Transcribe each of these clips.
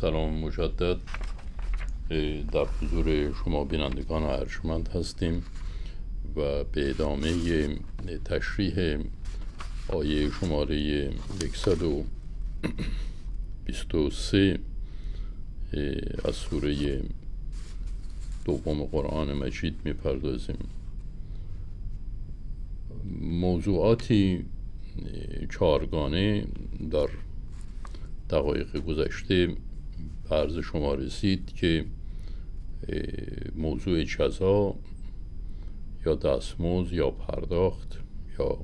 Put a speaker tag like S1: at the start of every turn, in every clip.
S1: سلام مجدد در حضور شما بینندگان ارجمند هستیم و به ادامه تشریح آیه شماره 123 از سوره دوم قرآن مجید میپردازیم موضوعاتی چارگانه در دقایق گذشته عرض شما رسید که موضوع جزا یا دستموز یا پرداخت یا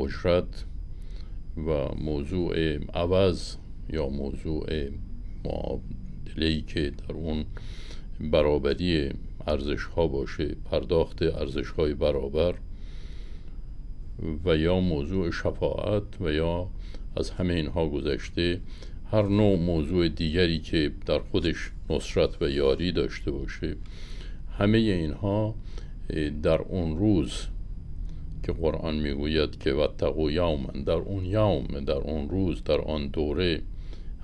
S1: اجرت و موضوع عوض یا موضوع معادله که در اون برابری ارزش ها باشه پرداخت ارزش های برابر و یا موضوع شفاعت و یا از همه اینها گذشته هر نوع موضوع دیگری که در خودش نصرت و یاری داشته باشه همه اینها در اون روز که قرآن میگوید که وتقو یوما در اون یوم در اون روز در آن دوره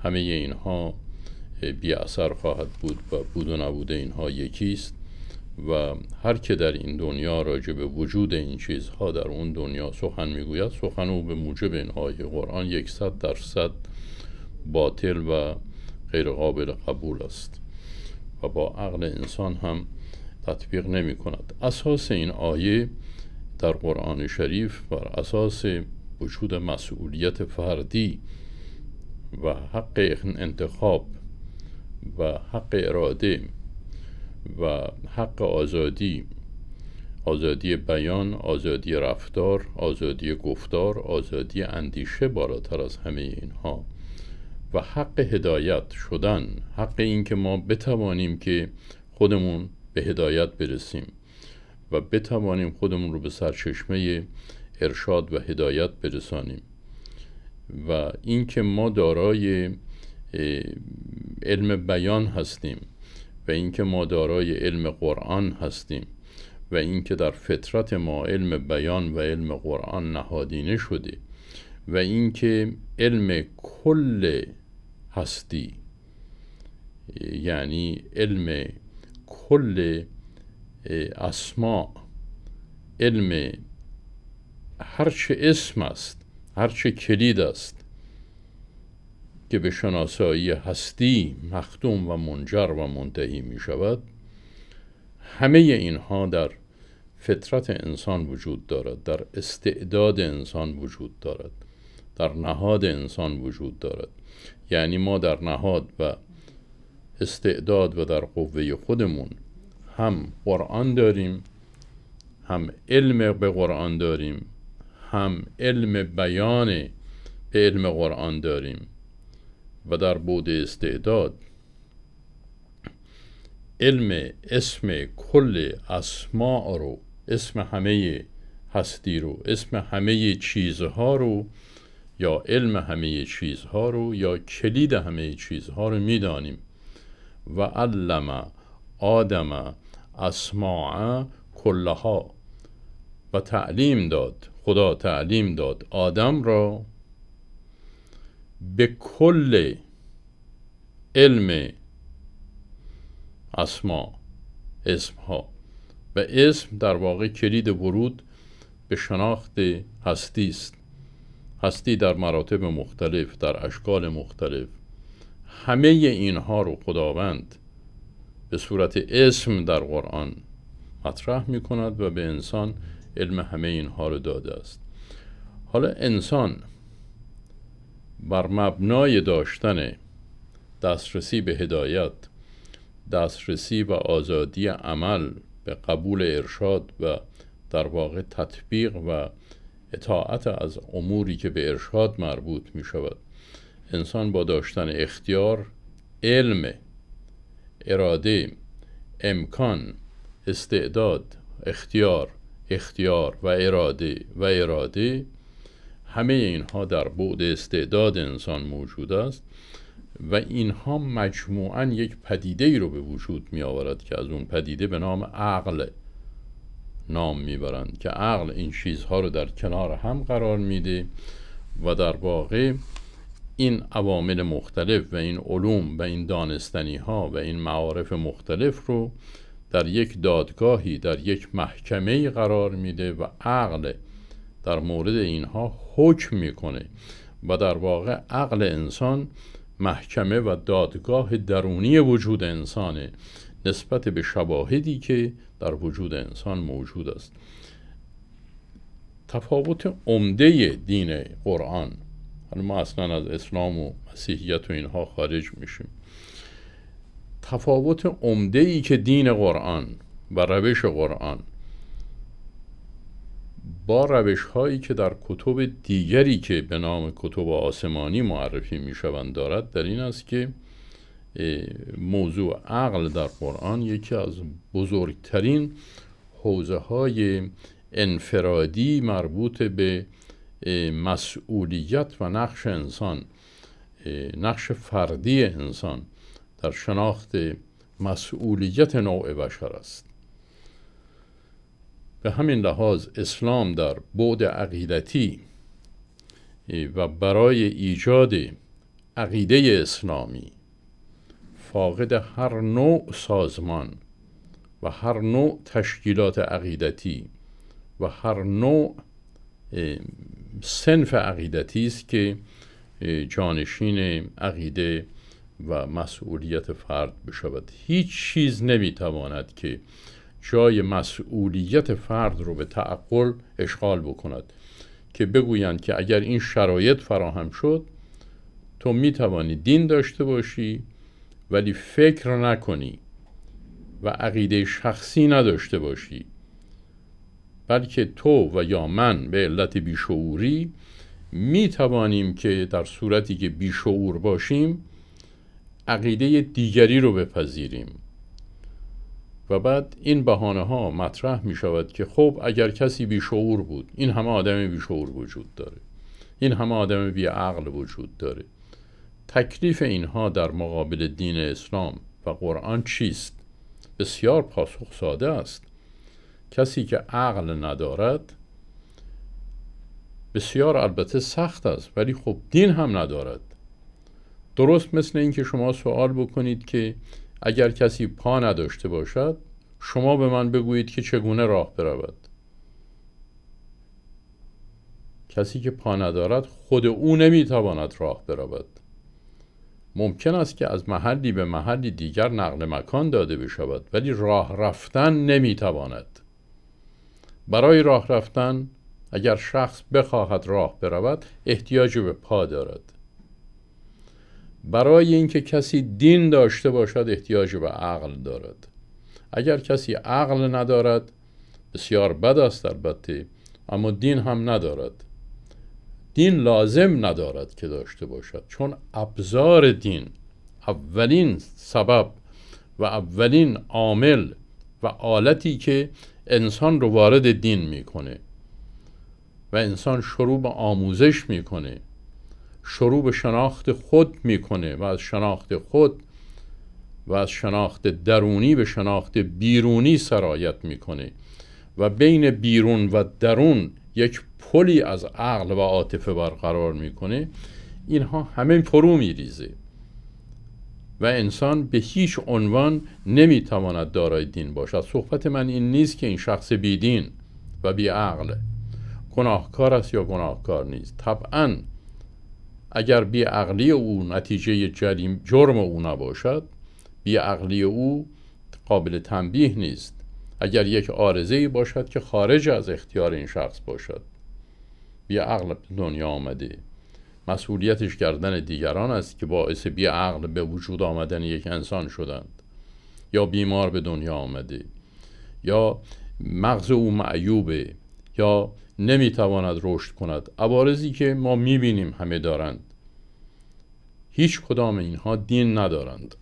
S1: همه اینها بی اثر خواهد بود و بود و نبوده اینها است و هر که در این دنیا راجع به وجود این چیزها در اون دنیا سخن میگوید سخن او به موجب این آیه قرآن یکصد درصد باطل و غیر قابل قبول است و با عقل انسان هم تطبیق نمی کند اساس این آیه در قرآن شریف بر اساس وجود مسئولیت فردی و حق انتخاب و حق اراده و حق آزادی آزادی بیان، آزادی رفتار، آزادی گفتار، آزادی اندیشه بالاتر از همه اینها و حق هدایت شدن حق اینکه ما بتوانیم که خودمون به هدایت برسیم و بتوانیم خودمون رو به سرچشمه ارشاد و هدایت برسانیم و اینکه ما دارای علم بیان هستیم و اینکه ما دارای علم قرآن هستیم و اینکه در فطرت ما علم بیان و علم قرآن نهادینه شده و اینکه علم کل هستی یعنی علم کل اسما علم هرچه اسم است هرچه کلید است که به شناسایی هستی مخدوم و منجر و منتهی می شود همه اینها در فطرت انسان وجود دارد در استعداد انسان وجود دارد در نهاد انسان وجود دارد یعنی ما در نهاد و استعداد و در قوه خودمون هم قرآن داریم هم علم به قرآن داریم هم علم بیان به علم قرآن داریم و در بود استعداد علم اسم کل اسماع رو اسم همه هستی رو اسم همه چیزها رو یا علم همه چیزها رو یا کلید همه چیزها رو میدانیم و علم آدم اسماع کلها و تعلیم داد خدا تعلیم داد آدم را به کل علم اسما اسمها و اسم در واقع کلید ورود به شناخت هستی است هستی در مراتب مختلف در اشکال مختلف همه اینها رو خداوند به صورت اسم در قرآن مطرح می کند و به انسان علم همه اینها رو داده است حالا انسان بر مبنای داشتن دسترسی به هدایت دسترسی و آزادی عمل به قبول ارشاد و در واقع تطبیق و اطاعت از اموری که به ارشاد مربوط می شود انسان با داشتن اختیار علم اراده امکان استعداد اختیار اختیار و اراده و اراده همه اینها در بعد استعداد انسان موجود است و اینها مجموعا یک پدیده ای رو به وجود می آورد که از اون پدیده به نام عقل نام میبرند که عقل این چیزها رو در کنار هم قرار میده و در واقع این عوامل مختلف و این علوم و این دانستنی ها و این معارف مختلف رو در یک دادگاهی در یک محکمه قرار میده و عقل در مورد اینها حکم میکنه و در واقع عقل انسان محکمه و دادگاه درونی وجود انسانه نسبت به شواهدی که در وجود انسان موجود است تفاوت عمده دین قرآن ما اصلا از اسلام و مسیحیت و اینها خارج میشیم تفاوت عمده ای که دین قرآن و روش قرآن با روش هایی که در کتب دیگری که به نام کتب آسمانی معرفی میشوند دارد در این است که موضوع عقل در قرآن یکی از بزرگترین حوزه های انفرادی مربوط به مسئولیت و نقش انسان نقش فردی انسان در شناخت مسئولیت نوع بشر است به همین لحاظ اسلام در بعد عقیدتی و برای ایجاد عقیده اسلامی فاقد هر نوع سازمان و هر نوع تشکیلات عقیدتی و هر نوع سنف عقیدتی است که جانشین عقیده و مسئولیت فرد بشود هیچ چیز نمیتواند که جای مسئولیت فرد رو به تعقل اشغال بکند که بگویند که اگر این شرایط فراهم شد تو میتوانی دین داشته باشی ولی فکر نکنی و عقیده شخصی نداشته باشی بلکه تو و یا من به علت بیشعوری می توانیم که در صورتی که بیشعور باشیم عقیده دیگری رو بپذیریم و بعد این بهانه ها مطرح می شود که خب اگر کسی بیشعور بود این همه آدم بیشعور وجود داره این همه آدم بیعقل وجود داره تکلیف اینها در مقابل دین اسلام و قرآن چیست بسیار پاسخ ساده است کسی که عقل ندارد بسیار البته سخت است ولی خب دین هم ندارد درست مثل اینکه شما سوال بکنید که اگر کسی پا نداشته باشد شما به من بگویید که چگونه راه برود کسی که پا ندارد خود او نمیتواند راه برود ممکن است که از محلی به محلی دیگر نقل مکان داده بشود ولی راه رفتن نمیتواند برای راه رفتن اگر شخص بخواهد راه برود احتیاج به پا دارد برای اینکه کسی دین داشته باشد احتیاج به عقل دارد اگر کسی عقل ندارد بسیار بد است البته اما دین هم ندارد دین لازم ندارد که داشته باشد چون ابزار دین اولین سبب و اولین عامل و آلتی که انسان رو وارد دین میکنه و انسان شروع به آموزش میکنه شروع به شناخت خود میکنه و از شناخت خود و از شناخت درونی به شناخت بیرونی سرایت میکنه و بین بیرون و درون یک پلی از عقل و عاطفه برقرار میکنه اینها همه فرو میریزه و انسان به هیچ عنوان نمیتواند دارای دین باشد صحبت من این نیست که این شخص بیدین و بیعقل گناهکار است یا گناهکار نیست طبعا اگر عقلی او نتیجه جریم جرم او نباشد عقلی او قابل تنبیه نیست اگر یک آرزه باشد که خارج از اختیار این شخص باشد بی عقل دنیا آمده مسئولیتش کردن دیگران است که باعث بی عقل به وجود آمدن یک انسان شدند یا بیمار به دنیا آمده یا مغز او معیوبه یا نمیتواند رشد کند عوارضی که ما میبینیم همه دارند هیچ کدام اینها دین ندارند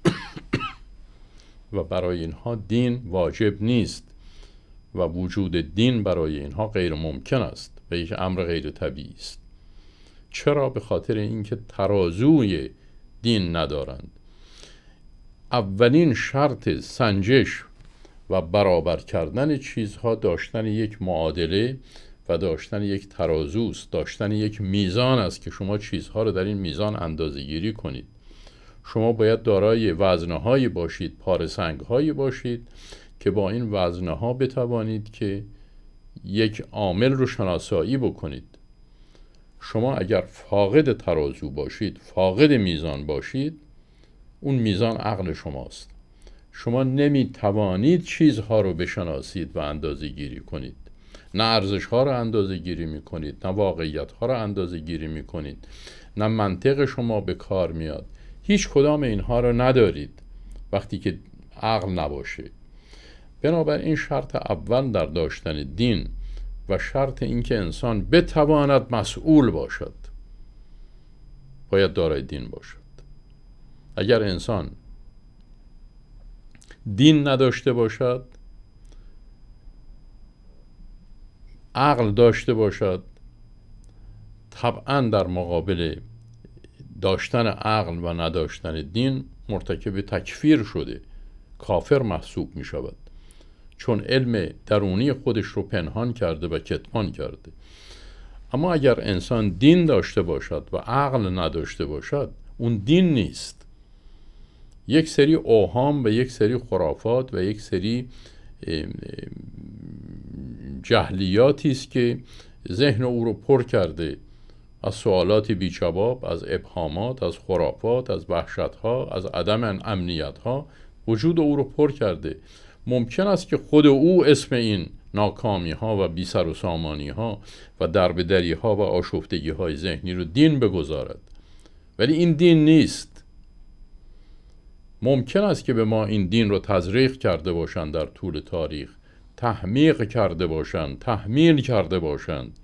S1: و برای اینها دین واجب نیست و وجود دین برای اینها غیر ممکن است و یک امر غیر طبیعی است چرا به خاطر اینکه ترازوی دین ندارند اولین شرط سنجش و برابر کردن چیزها داشتن یک معادله و داشتن یک است، داشتن یک میزان است که شما چیزها را در این میزان اندازه گیری کنید شما باید دارای وزنههایی باشید هایی باشید که با این وزنها بتوانید که یک عامل رو شناسایی بکنید شما اگر فاقد ترازو باشید فاقد میزان باشید اون میزان عقل شماست شما نمی توانید چیزها رو بشناسید و اندازه گیری کنید نه ارزش ها رو اندازه گیری می کنید نه واقعیت ها رو اندازه گیری می کنید نه منطق شما به کار میاد هیچ کدام اینها رو ندارید وقتی که عقل نباشه بنابراین شرط اول در داشتن دین و شرط اینکه انسان بتواند مسئول باشد باید دارای دین باشد اگر انسان دین نداشته باشد عقل داشته باشد طبعا در مقابل داشتن عقل و نداشتن دین مرتکب تکفیر شده کافر محسوب می شود چون علم درونی خودش رو پنهان کرده و کتمان کرده اما اگر انسان دین داشته باشد و عقل نداشته باشد اون دین نیست یک سری اوهام و یک سری خرافات و یک سری جهلیاتی است که ذهن او رو پر کرده از سوالات بیجواب از ابهامات از خرافات از وحشتها از عدم امنیتها وجود او رو پر کرده ممکن است که خود او اسم این ناکامی ها و بی سر و سامانی ها و دربدری ها و آشفتگی های ذهنی رو دین بگذارد ولی این دین نیست ممکن است که به ما این دین رو تزریق کرده باشند در طول تاریخ تحمیق کرده باشند تحمیل کرده باشند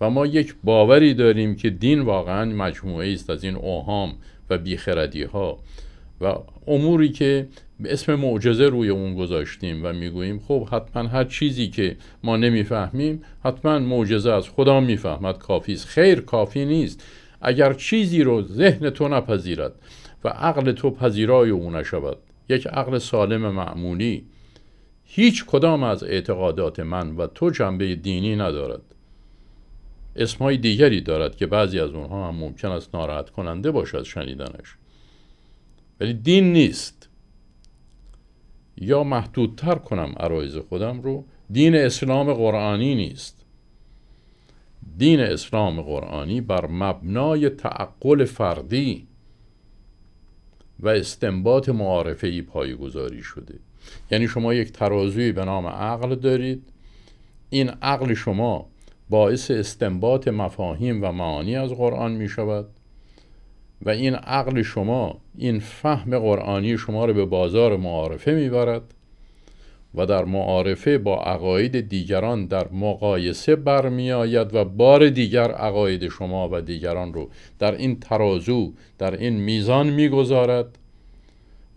S1: و ما یک باوری داریم که دین واقعا مجموعه است از این اوهام و بیخردی ها و اموری که اسم معجزه روی اون گذاشتیم و میگوییم خب حتما هر چیزی که ما نمیفهمیم حتما معجزه از خدا میفهمد کافی است خیر کافی نیست اگر چیزی رو ذهن تو نپذیرد و عقل تو پذیرای او نشود یک عقل سالم معمولی هیچ کدام از اعتقادات من و تو جنبه دینی ندارد اسمهای دیگری دارد که بعضی از اونها هم ممکن است ناراحت کننده باشد شنیدنش ولی دین نیست یا محدودتر کنم عرایز خودم رو دین اسلام قرآنی نیست دین اسلام قرآنی بر مبنای تعقل فردی و استنباط معارفه ای پایگذاری شده یعنی شما یک ترازوی به نام عقل دارید این عقل شما باعث استنباط مفاهیم و معانی از قرآن می شود و این عقل شما این فهم قرآنی شما رو به بازار معارفه میبرد و در معارفه با عقاید دیگران در مقایسه برمیآید و بار دیگر عقاید شما و دیگران رو در این ترازو در این میزان میگذارد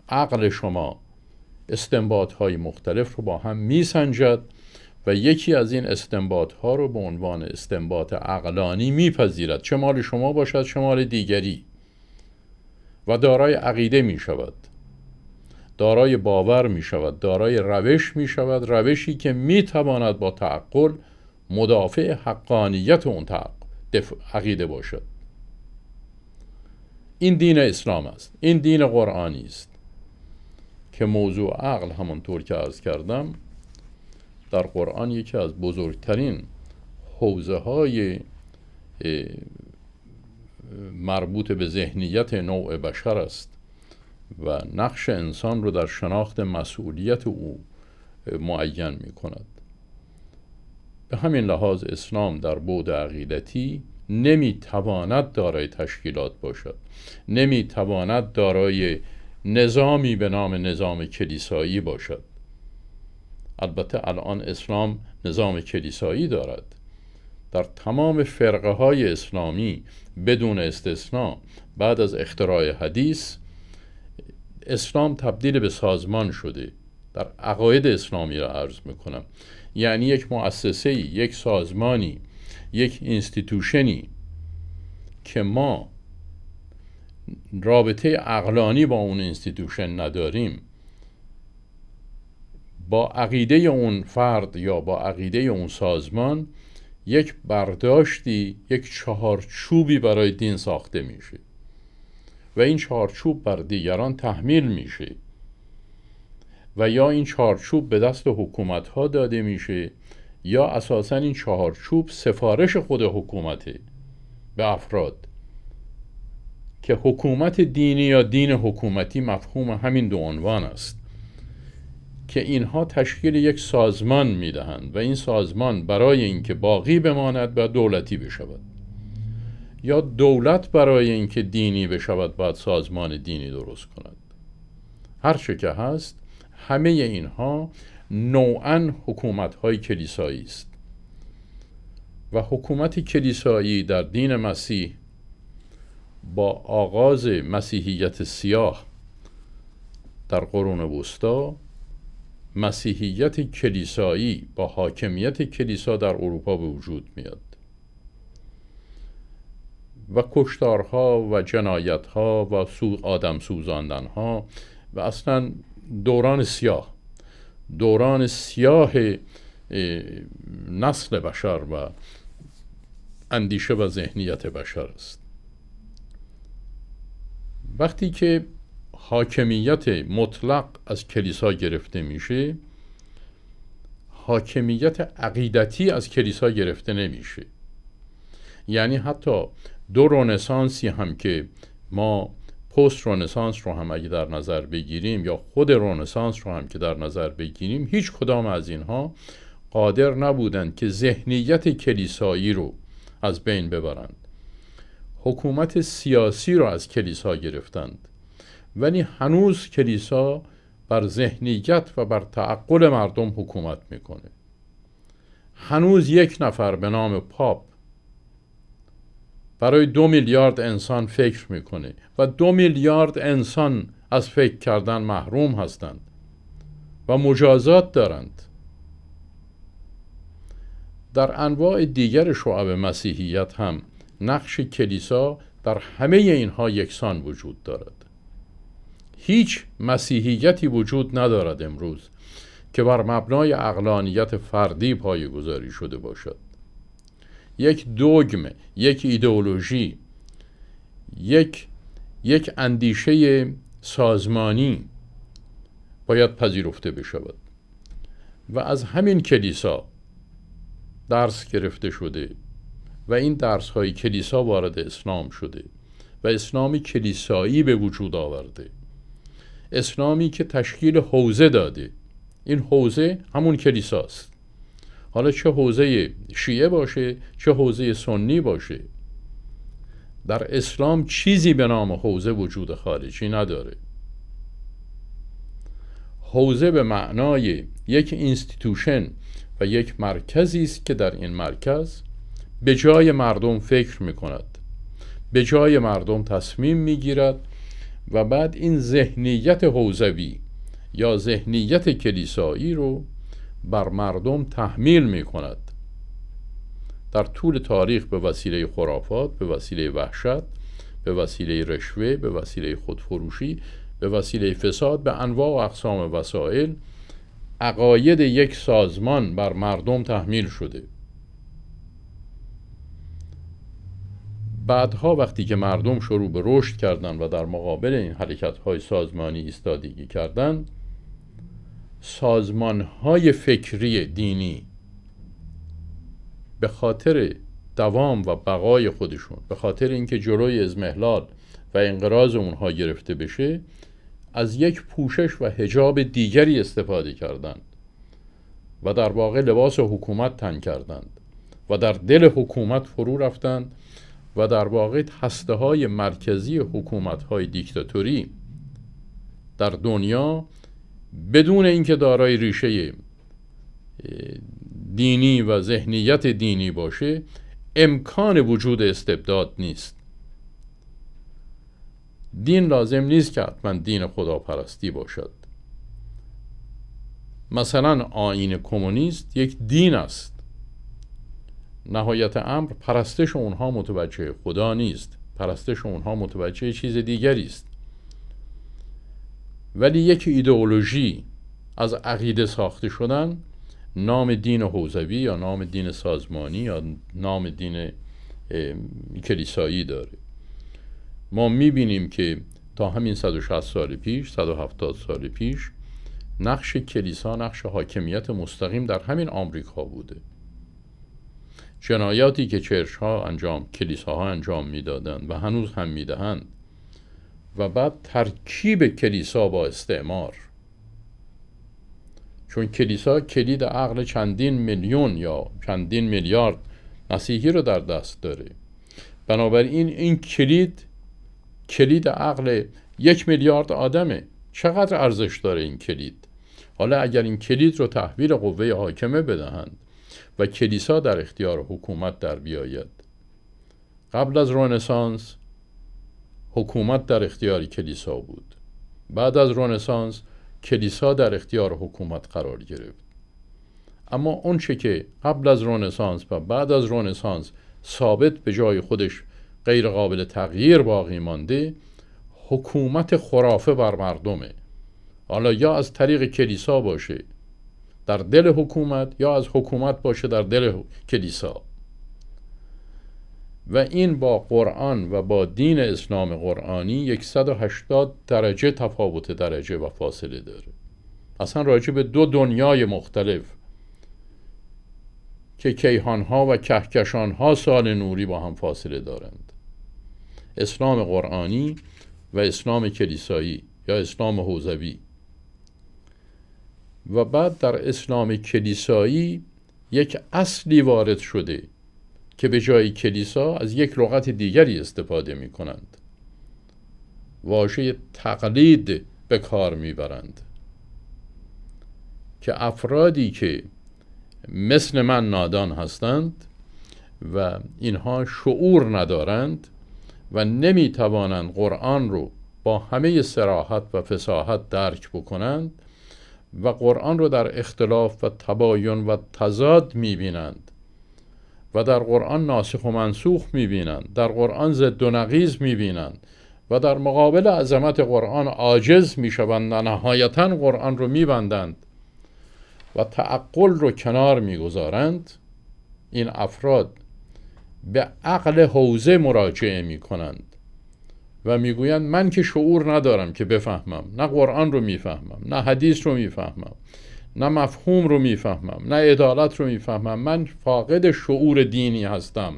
S1: عقل شما استنباط های مختلف رو با هم میسنجد و یکی از این استنباط ها رو به عنوان استنباط عقلانی میپذیرد چه مال شما باشد چه مال دیگری و دارای عقیده می شود دارای باور می شود دارای روش می شود روشی که می تواند با تعقل مدافع حقانیت اون عقیده باشد این دین اسلام است این دین قرآنی است که موضوع عقل همانطور که عرض کردم در قرآن یکی از بزرگترین حوزه های مربوط به ذهنیت نوع بشر است و نقش انسان رو در شناخت مسئولیت او معین می کند به همین لحاظ اسلام در بود عقیدتی نمی تواند دارای تشکیلات باشد نمی تواند دارای نظامی به نام نظام کلیسایی باشد البته الان اسلام نظام کلیسایی دارد در تمام فرقه های اسلامی بدون استثنا بعد از اختراع حدیث اسلام تبدیل به سازمان شده در عقاید اسلامی را عرض میکنم یعنی یک مؤسسه یک سازمانی یک اینستیتوشنی که ما رابطه اقلانی با اون اینستیتوشن نداریم با عقیده اون فرد یا با عقیده اون سازمان یک برداشتی یک چهارچوبی برای دین ساخته میشه و این چهارچوب بر دیگران تحمیل میشه و یا این چهارچوب به دست حکومت ها داده میشه یا اساسا این چهارچوب سفارش خود حکومته به افراد که حکومت دینی یا دین حکومتی مفهوم همین دو عنوان است که اینها تشکیل یک سازمان میدهند و این سازمان برای اینکه باقی بماند و دولتی بشود یا دولت برای اینکه دینی بشود باید سازمان دینی درست کند هر چه که هست همه اینها نوعا حکومت های کلیسایی است و حکومت کلیسایی در دین مسیح با آغاز مسیحیت سیاه در قرون وسطا مسیحیت کلیسایی با حاکمیت کلیسا در اروپا به وجود میاد و کشتارها و جنایتها و سو آدم سوزاندنها و اصلا دوران سیاه دوران سیاه نسل بشر و اندیشه و ذهنیت بشر است وقتی که حاکمیت مطلق از کلیسا گرفته میشه حاکمیت عقیدتی از کلیسا گرفته نمیشه یعنی حتی دو رونسانسی هم که ما پست رونسانس رو هم اگه در نظر بگیریم یا خود رونسانس رو هم که در نظر بگیریم هیچ کدام از اینها قادر نبودند که ذهنیت کلیسایی رو از بین ببرند حکومت سیاسی رو از کلیسا گرفتند ولی هنوز کلیسا بر ذهنیت و بر تعقل مردم حکومت میکنه هنوز یک نفر به نام پاپ برای دو میلیارد انسان فکر میکنه و دو میلیارد انسان از فکر کردن محروم هستند و مجازات دارند در انواع دیگر شعب مسیحیت هم نقش کلیسا در همه اینها یکسان وجود دارد هیچ مسیحیتی وجود ندارد امروز که بر مبنای اقلانیت فردی گذاری شده باشد یک دوگم یک ایدئولوژی یک یک اندیشه سازمانی باید پذیرفته بشود و از همین کلیسا درس گرفته شده و این درس های کلیسا وارد اسلام شده و اسلامی کلیسایی به وجود آورده اسلامی که تشکیل حوزه داده این حوزه همون کلیساست حالا چه حوزه شیعه باشه چه حوزه سنی باشه در اسلام چیزی به نام حوزه وجود خارجی نداره حوزه به معنای یک اینستیتوشن و یک مرکزی است که در این مرکز به جای مردم فکر میکند به جای مردم تصمیم میگیرد و بعد این ذهنیت حوزوی یا ذهنیت کلیسایی رو بر مردم تحمیل می کند در طول تاریخ به وسیله خرافات به وسیله وحشت به وسیله رشوه به وسیله خودفروشی به وسیله فساد به انواع و اقسام وسایل عقاید یک سازمان بر مردم تحمیل شده بعدها وقتی که مردم شروع به رشد کردند و در مقابل این حرکت های سازمانی استادیگی کردند سازمان های فکری دینی به خاطر دوام و بقای خودشون به خاطر اینکه جلوی ازمهلال و انقراض اونها گرفته بشه از یک پوشش و هجاب دیگری استفاده کردند و در واقع لباس حکومت تن کردند و در دل حکومت فرو رفتند و در واقع هسته های مرکزی حکومت های دیکتاتوری در دنیا بدون اینکه دارای ریشه دینی و ذهنیت دینی باشه امکان وجود استبداد نیست دین لازم نیست که حتما دین خداپرستی باشد مثلا آین کمونیست یک دین است نهایت امر پرستش اونها متوجه خدا نیست پرستش اونها متوجه چیز دیگری است ولی یک ایدئولوژی از عقیده ساخته شدن نام دین حوزوی یا نام دین سازمانی یا نام دین کلیسایی داره ما میبینیم که تا همین 160 سال پیش 170 سال پیش نقش کلیسا نقش حاکمیت مستقیم در همین آمریکا بوده جنایاتی که چرش ها انجام کلیساها ها انجام میدادند و هنوز هم میدهند و بعد ترکیب کلیسا با استعمار چون کلیسا کلید عقل چندین میلیون یا چندین میلیارد مسیحی رو در دست داره بنابراین این کلید کلید عقل یک میلیارد آدمه چقدر ارزش داره این کلید حالا اگر این کلید رو تحویل قوه حاکمه بدهند و کلیسا در اختیار حکومت در بیاید قبل از رنسانس حکومت در اختیار کلیسا بود بعد از رنسانس کلیسا در اختیار حکومت قرار گرفت اما اونچه که قبل از رنسانس و بعد از رنسانس ثابت به جای خودش غیر قابل تغییر باقی مانده حکومت خرافه بر مردمه حالا یا از طریق کلیسا باشه در دل حکومت یا از حکومت باشه در دل کلیسا و این با قرآن و با دین اسلام قرآنی 180 درجه تفاوت درجه و فاصله داره اصلا راجع به دو دنیای مختلف که کیهانها و کهکشانها سال نوری با هم فاصله دارند اسلام قرآنی و اسلام کلیسایی یا اسلام حوزوی و بعد در اسلام کلیسایی یک اصلی وارد شده که به جای کلیسا از یک لغت دیگری استفاده می کنند واژه تقلید به کار میبرند که افرادی که مثل من نادان هستند و اینها شعور ندارند و توانند قرآن رو با همه سراحت و فساحت درک بکنند و قرآن رو در اختلاف و تباین و تضاد میبینند و در قرآن ناسخ و منسوخ میبینند در قرآن ضد و نقیز میبینند و در مقابل عظمت قرآن عاجز میشوند و نهایتا قرآن رو میبندند و تعقل رو کنار میگذارند این افراد به عقل حوزه مراجعه میکنند. و میگویند من که شعور ندارم که بفهمم نه قرآن رو میفهمم نه حدیث رو میفهمم نه مفهوم رو میفهمم نه عدالت رو میفهمم من فاقد شعور دینی هستم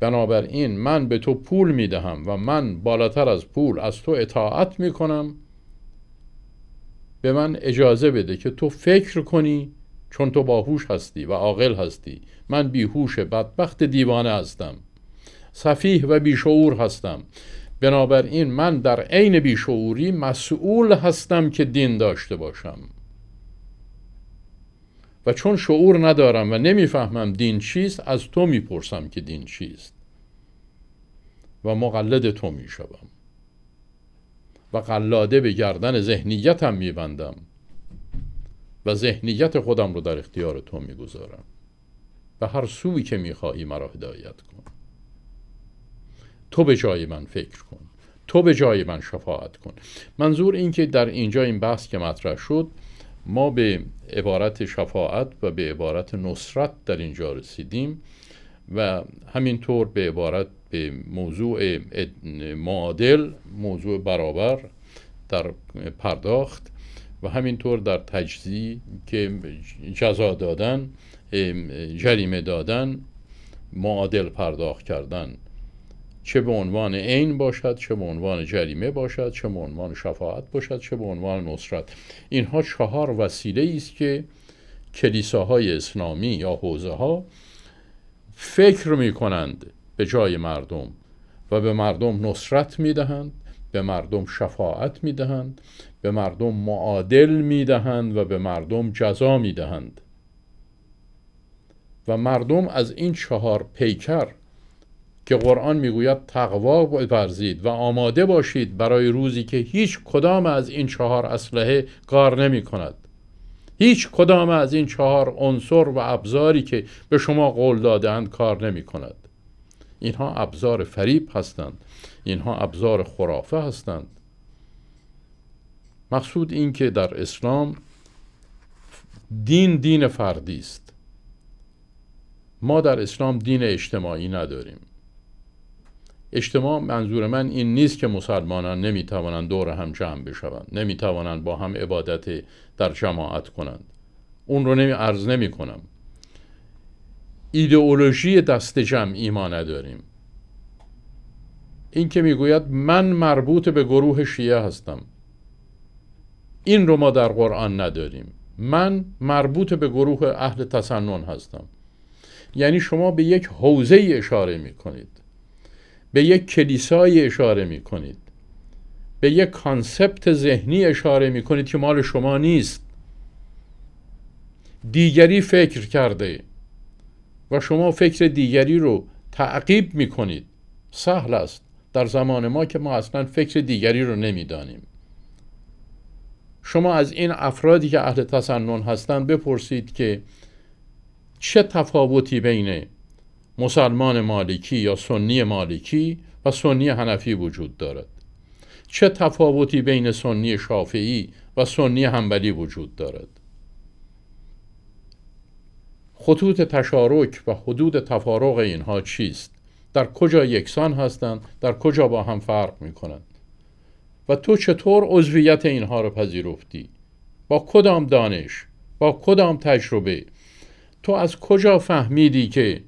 S1: بنابراین من به تو پول میدهم و من بالاتر از پول از تو اطاعت میکنم به من اجازه بده که تو فکر کنی چون تو باهوش هستی و عاقل هستی من بیهوش بدبخت دیوانه هستم صفیح و بیشعور هستم بنابراین من در عین بیشعوری مسئول هستم که دین داشته باشم و چون شعور ندارم و نمیفهمم دین چیست از تو میپرسم که دین چیست و مقلد تو میشوم و قلاده به گردن ذهنیتم میبندم و ذهنیت خودم رو در اختیار تو میگذارم و هر سوی که میخواهی مرا هدایت کن تو به جای من فکر کن تو به جای من شفاعت کن منظور این که در اینجا این بحث که مطرح شد ما به عبارت شفاعت و به عبارت نصرت در اینجا رسیدیم و همینطور به عبارت به موضوع معادل موضوع برابر در پرداخت و همینطور در تجزی که جزا دادن جریمه دادن معادل پرداخت کردن چه به عنوان عین باشد چه به عنوان جریمه باشد چه به عنوان شفاعت باشد چه به عنوان نصرت اینها چهار وسیله است که کلیساهای اسلامی یا حوزه ها فکر می کنند به جای مردم و به مردم نصرت می دهند به مردم شفاعت می دهند به مردم معادل می دهند و به مردم جزا می دهند و مردم از این چهار پیکر که قرآن میگوید تقوا بپرزید و آماده باشید برای روزی که هیچ کدام از این چهار اسلحه کار نمی کند هیچ کدام از این چهار عنصر و ابزاری که به شما قول دادند کار نمی کند اینها ابزار فریب هستند اینها ابزار خرافه هستند مقصود این که در اسلام دین دین فردی است ما در اسلام دین اجتماعی نداریم اجتماع منظور من این نیست که مسلمانان نمیتوانند دور هم جمع بشوند نمیتوانند با هم عبادت در جماعت کنند اون رو نمی ارز نمی کنم ایدئولوژی دست جمعی ما نداریم این که میگوید من مربوط به گروه شیعه هستم این رو ما در قرآن نداریم من مربوط به گروه اهل تسنن هستم یعنی شما به یک حوزه اشاره می کنید به یک کلیسای اشاره می کنید به یک کانسپت ذهنی اشاره می کنید که مال شما نیست دیگری فکر کرده و شما فکر دیگری رو تعقیب می کنید سهل است در زمان ما که ما اصلا فکر دیگری رو نمیدانیم شما از این افرادی که اهل تسنن هستند بپرسید که چه تفاوتی بین مسلمان مالکی یا سنی مالکی و سنی هنفی وجود دارد چه تفاوتی بین سنی شافعی و سنی همبلی وجود دارد خطوط تشارک و حدود تفارق اینها چیست در کجا یکسان هستند در کجا با هم فرق می کنند و تو چطور عضویت اینها را پذیرفتی با کدام دانش با کدام تجربه تو از کجا فهمیدی که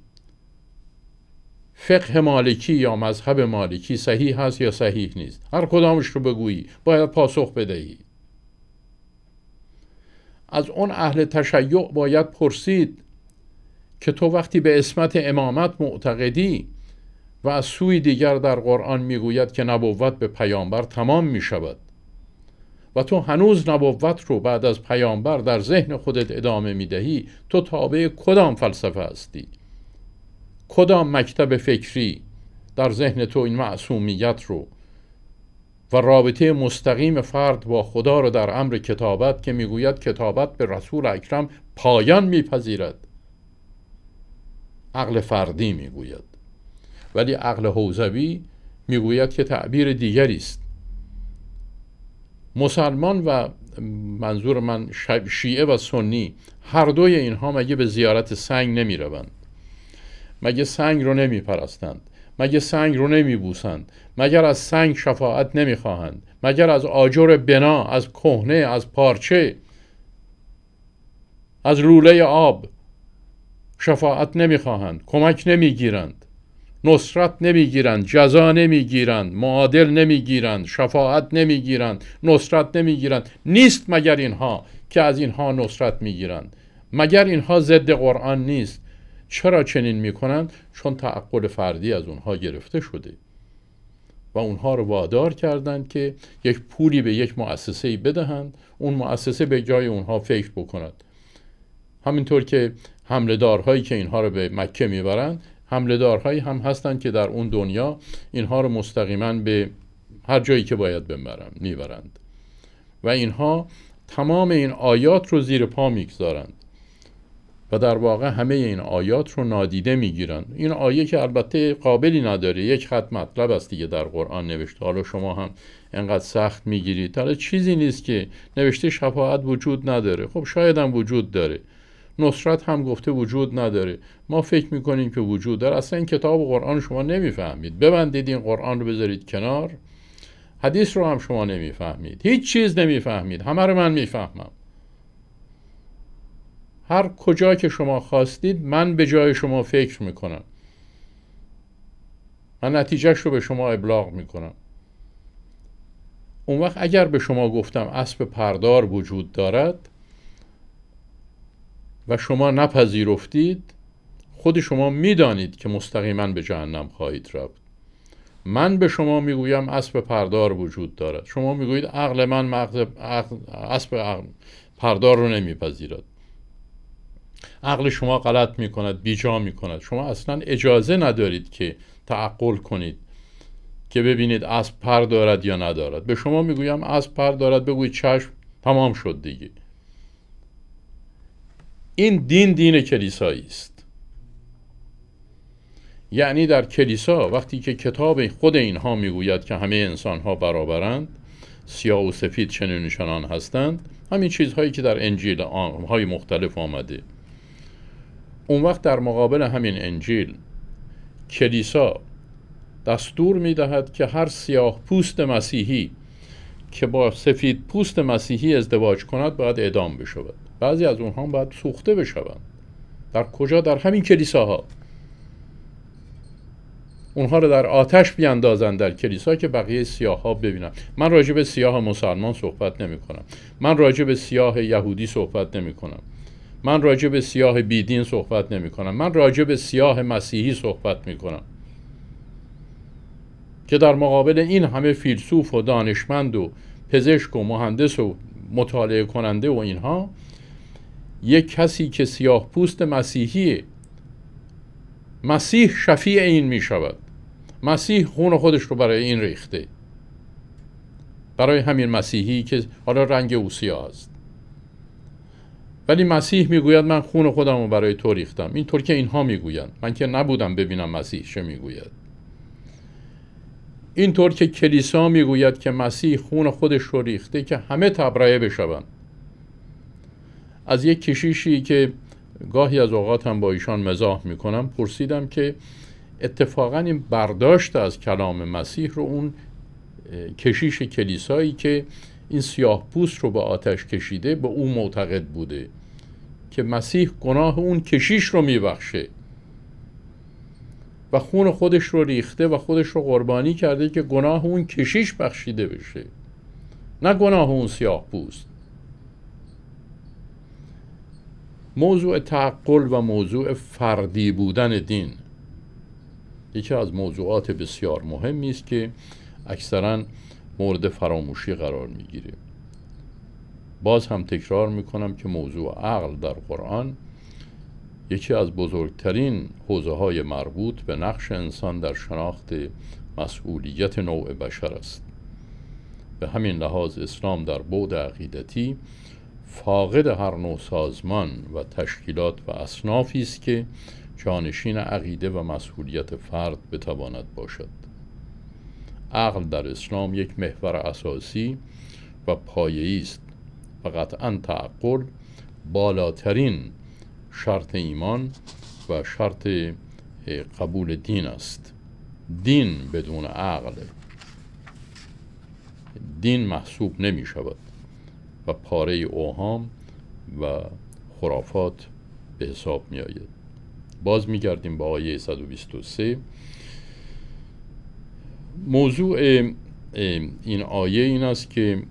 S1: فقه مالکی یا مذهب مالکی صحیح هست یا صحیح نیست هر کدامش رو بگویی باید پاسخ بدهی از اون اهل تشیع باید پرسید که تو وقتی به اسمت امامت معتقدی و از سوی دیگر در قرآن میگوید که نبوت به پیامبر تمام می شود و تو هنوز نبوت رو بعد از پیامبر در ذهن خودت ادامه می دهی تو تابع کدام فلسفه هستی؟ کدام مکتب فکری در ذهن تو این معصومیت رو و رابطه مستقیم فرد با خدا رو در امر کتابت که میگوید کتابت به رسول اکرم پایان میپذیرد عقل فردی میگوید ولی عقل حوزوی میگوید که تعبیر دیگری است مسلمان و منظور من شیعه و سنی هر دوی اینها مگه به زیارت سنگ نمیروند. مگه سنگ رو نمی پرستند مگه سنگ رو نمی بوسند مگر از سنگ شفاعت نمیخواهند مگر از آجر بنا از کهنه از پارچه از روله آب شفاعت نمیخواهند کمک نمیگیرند نصرت نمیگیرند جزا نمیگیرند معادل نمیگیرند شفاعت نمیگیرند نصرت نمیگیرند نیست مگر اینها که از اینها نصرت میگیرند مگر اینها ضد قرآن نیست چرا چنین میکنند چون تعقل فردی از اونها گرفته شده و اونها رو وادار کردند که یک پولی به یک مؤسسه ای بدهند اون مؤسسه به جای اونها فکر بکند همینطور که حمله دارهایی که اینها رو به مکه میبرند حمله دارهایی هم هستند که در اون دنیا اینها رو مستقیما به هر جایی که باید ببرند میبرند و اینها تمام این آیات رو زیر پا میگذارند و در واقع همه این آیات رو نادیده میگیرن این آیه که البته قابلی نداره یک خط مطلب است دیگه در قرآن نوشته حالا شما هم انقدر سخت میگیرید حالا چیزی نیست که نوشته شفاعت وجود نداره خب شاید هم وجود داره نصرت هم گفته وجود نداره ما فکر میکنیم که وجود داره اصلا این کتاب قرآن شما نمیفهمید ببندید این قرآن رو بذارید کنار حدیث رو هم شما نمیفهمید هیچ چیز نمیفهمید همه رو من میفهمم هر کجا که شما خواستید من به جای شما فکر میکنم من نتیجهش رو به شما ابلاغ میکنم اون وقت اگر به شما گفتم اسب پردار وجود دارد و شما نپذیرفتید خود شما میدانید که مستقیما به جهنم خواهید رفت من به شما میگویم اسب پردار وجود دارد شما میگوید عقل من مغز اسب پردار رو نمیپذیرد عقل شما غلط می کند بیجا می کند شما اصلا اجازه ندارید که تعقل کنید که ببینید از پر دارد یا ندارد به شما میگویم از پر دارد بگوید چشم تمام شد دیگه این دین دین کلیسایی است یعنی در کلیسا وقتی که کتاب خود اینها میگوید که همه انسان ها برابرند سیاه و سفید چنین چنان هستند همین چیزهایی که در انجیل های مختلف آمده اون وقت در مقابل همین انجیل کلیسا دستور می دهد که هر سیاه پوست مسیحی که با سفید پوست مسیحی ازدواج کند باید اعدام بشود بعضی از اونها باید سوخته بشوند در کجا در همین کلیساها اونها رو در آتش بیاندازن در کلیسا که بقیه سیاه ها ببینن من راجع به سیاه مسلمان صحبت نمی کنم من راجع به سیاه یهودی صحبت نمی کنم من راجع به سیاه بیدین صحبت نمی کنم من راجع به سیاه مسیحی صحبت می کنم که در مقابل این همه فیلسوف و دانشمند و پزشک و مهندس و مطالعه کننده و اینها یک کسی که سیاه پوست مسیحیه مسیح شفیع این می شود مسیح خون خودش رو برای این ریخته برای همین مسیحی که حالا رنگ او سیاه است ولی مسیح میگوید من خون خودم رو برای تو ریختم اینطور که اینها میگویند من که نبودم ببینم مسیح چه میگوید اینطور که کلیسا میگوید که مسیح خون خودش رو ریخته که همه تبرئه بشوند از یک کشیشی که گاهی از اوقات هم با ایشان مزاح میکنم پرسیدم که اتفاقا این برداشت از کلام مسیح رو اون کشیش کلیسایی که این سیاه پوست رو به آتش کشیده به او معتقد بوده که مسیح گناه اون کشیش رو میبخشه و خون خودش رو ریخته و خودش رو قربانی کرده که گناه اون کشیش بخشیده بشه نه گناه اون سیاه پوست موضوع تعقل و موضوع فردی بودن دین یکی از موضوعات بسیار مهمی است که اکثرا مورد فراموشی قرار میگیریم باز هم تکرار میکنم که موضوع عقل در قرآن یکی از بزرگترین حوزه های مربوط به نقش انسان در شناخت مسئولیت نوع بشر است به همین لحاظ اسلام در بعد عقیدتی فاقد هر نوع سازمان و تشکیلات و اصنافی است که جانشین عقیده و مسئولیت فرد بتواند باشد عقل در اسلام یک محور اساسی و پایه‌ای است و قطعا تعقل بالاترین شرط ایمان و شرط قبول دین است دین بدون عقل دین محسوب نمی شود و پاره اوهام و خرافات به حساب می آید باز می گردیم به آیه 123 موضوع این آیه این است که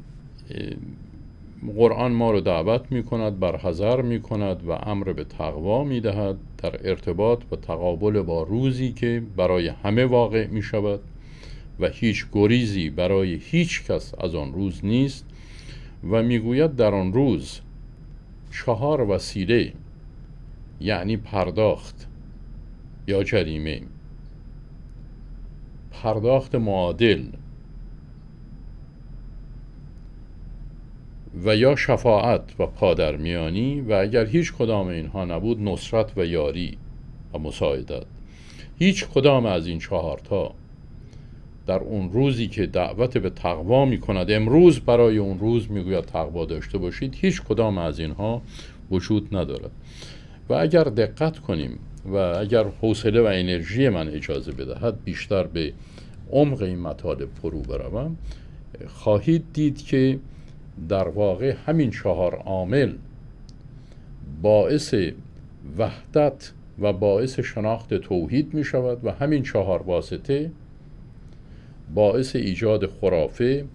S1: قرآن ما رو دعوت می کند برحضر می کند و امر به تقوا می دهد در ارتباط و تقابل با روزی که برای همه واقع می شود و هیچ گریزی برای هیچ کس از آن روز نیست و میگوید در آن روز چهار وسیله یعنی پرداخت یا جریمه پرداخت معادل و یا شفاعت و پادرمیانی و اگر هیچ کدام اینها نبود نصرت و یاری و مساعدت هیچ کدام از این چهارتا در اون روزی که دعوت به تقوا می کند امروز برای اون روز میگوید تقوا داشته باشید هیچ کدام از اینها وجود ندارد و اگر دقت کنیم و اگر حوصله و انرژی من اجازه بدهد بیشتر به عمق این مطالب فرو بروم خواهید دید که در واقع همین چهار عامل باعث وحدت و باعث شناخت توحید می شود و همین چهار واسطه باعث ایجاد خرافه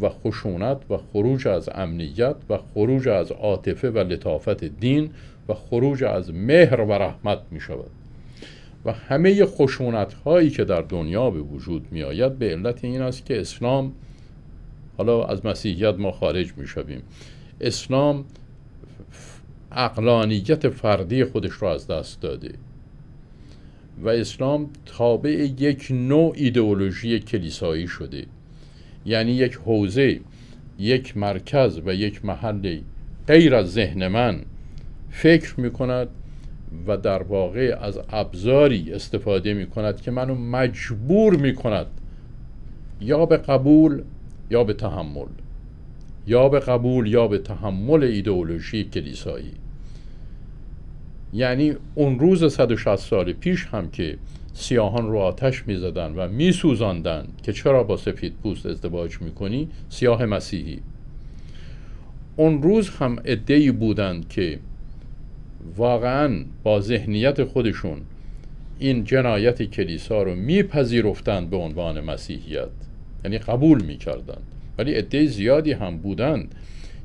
S1: و خشونت و خروج از امنیت و خروج از عاطفه و لطافت دین و خروج از مهر و رحمت می شود و همه خشونت هایی که در دنیا به وجود می آید به علت این است که اسلام حالا از مسیحیت ما خارج می شویم اسلام اقلانیت فردی خودش را از دست داده و اسلام تابع یک نوع ایدئولوژی کلیسایی شده یعنی یک حوزه یک مرکز و یک محل غیر از ذهن من فکر می کند و در واقع از ابزاری استفاده می کند که منو مجبور می کند یا به قبول یا به تحمل یا به قبول یا به تحمل ایدئولوژی کلیسایی یعنی اون روز 160 سال پیش هم که سیاهان رو آتش می زدن و می سوزندن که چرا با سفید پوست ازدواج می کنی سیاه مسیحی اون روز هم ادهی بودند که واقعا با ذهنیت خودشون این جنایت کلیسا رو میپذیرفتند به عنوان مسیحیت یعنی قبول میکردند ولی عده زیادی هم بودند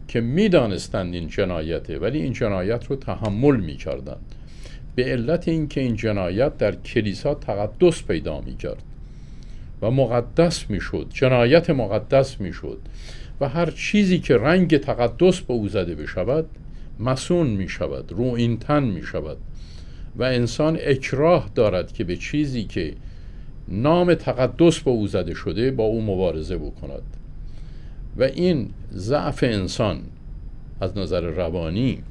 S1: که میدانستند این جنایته ولی این جنایت رو تحمل میکردند به علت اینکه این جنایت در کلیسا تقدس پیدا میکرد و مقدس میشد جنایت مقدس میشد و هر چیزی که رنگ تقدس به او زده بشود مسون می شود رو تن می شود و انسان اکراه دارد که به چیزی که نام تقدس با او زده شده با او مبارزه بکند و این ضعف انسان از نظر روانی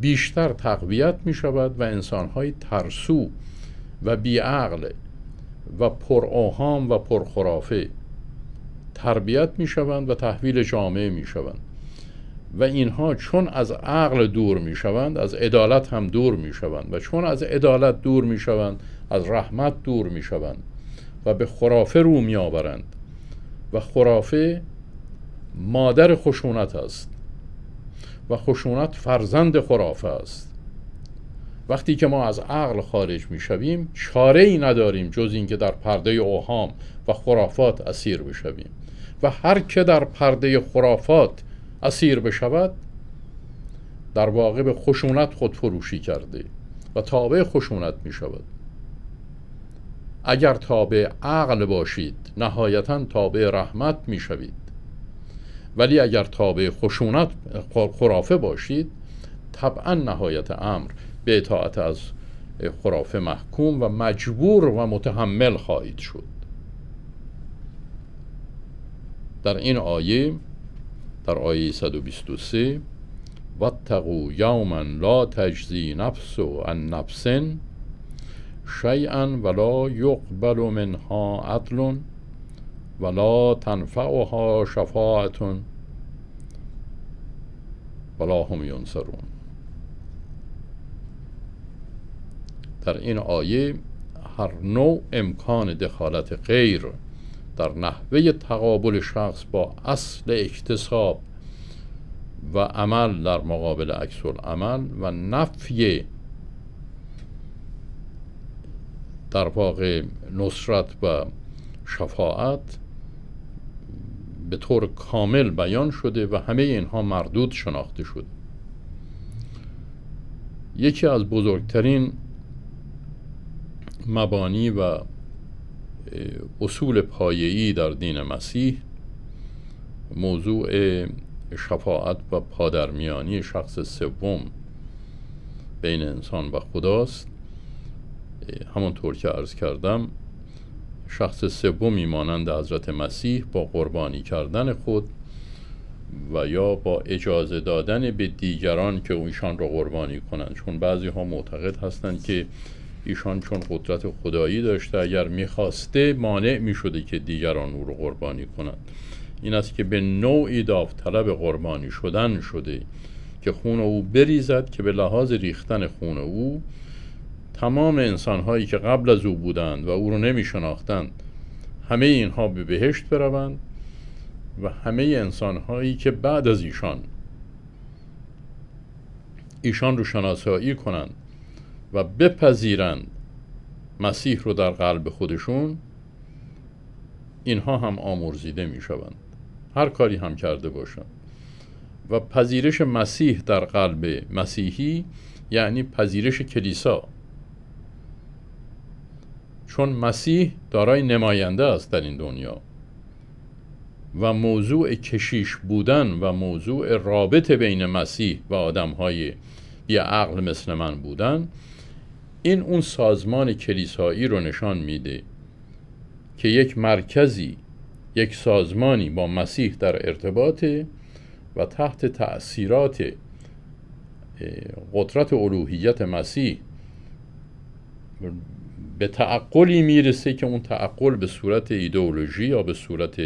S1: بیشتر تقویت می شود و انسانهای ترسو و بیعقل و پر اوهام و پر خرافه تربیت می شوند و تحویل جامعه می شوند و اینها چون از عقل دور می شوند از عدالت هم دور می شوند و چون از عدالت دور می شوند از رحمت دور می شوند و به خرافه رو می آورند و خرافه مادر خشونت است و خشونت فرزند خرافه است وقتی که ما از عقل خارج می شویم چاره ای نداریم جز اینکه در پرده اوهام و خرافات اسیر بشویم و هر که در پرده خرافات اسیر بشود در واقع به خشونت خود فروشی کرده و تابع خشونت می شود اگر تابع عقل باشید نهایتا تابع رحمت می شوید ولی اگر تابع خشونت خرافه باشید طبعا نهایت امر به اطاعت از خرافه محکوم و مجبور و متحمل خواهید شد در این آیه در آیه 123 واتقوا یوما لا تجزی نفس عن نفسن شیئا ولا یقبل منها عدل ولا تنفعها شفاعت ولا هم ینصرون در این آیه هر نوع امکان دخالت غیر در نحوه تقابل شخص با اصل اکتساب و عمل در مقابل عکس عمل و نفی در واقع نصرت و شفاعت به طور کامل بیان شده و همه اینها مردود شناخته شد یکی از بزرگترین مبانی و اصول پایه‌ای در دین مسیح موضوع شفاعت و پادرمیانی شخص سوم بین انسان و خداست همانطور که عرض کردم شخص سومی مانند حضرت مسیح با قربانی کردن خود و یا با اجازه دادن به دیگران که ایشان را قربانی کنند چون بعضی ها معتقد هستند که ایشان چون قدرت خدایی داشته اگر میخواسته مانع میشده که دیگران او را قربانی کنند این است که به نوعی داوطلب قربانی شدن شده که خون او بریزد که به لحاظ ریختن خون او تمام انسانهایی که قبل از او بودند و او رو نمی شناختند همه اینها به بهشت بروند و همه انسانهایی که بعد از ایشان ایشان رو شناسایی کنند و بپذیرند مسیح رو در قلب خودشون اینها هم آمرزیده می شوند هر کاری هم کرده باشند و پذیرش مسیح در قلب مسیحی یعنی پذیرش کلیسا چون مسیح دارای نماینده است در این دنیا و موضوع کشیش بودن و موضوع رابطه بین مسیح و آدم های بی عقل مثل من بودن این اون سازمان کلیسایی رو نشان میده که یک مرکزی یک سازمانی با مسیح در ارتباطه و تحت تأثیرات قدرت الوهیت مسیح به تعقلی میرسه که اون تعقل به صورت ایدئولوژی یا به صورت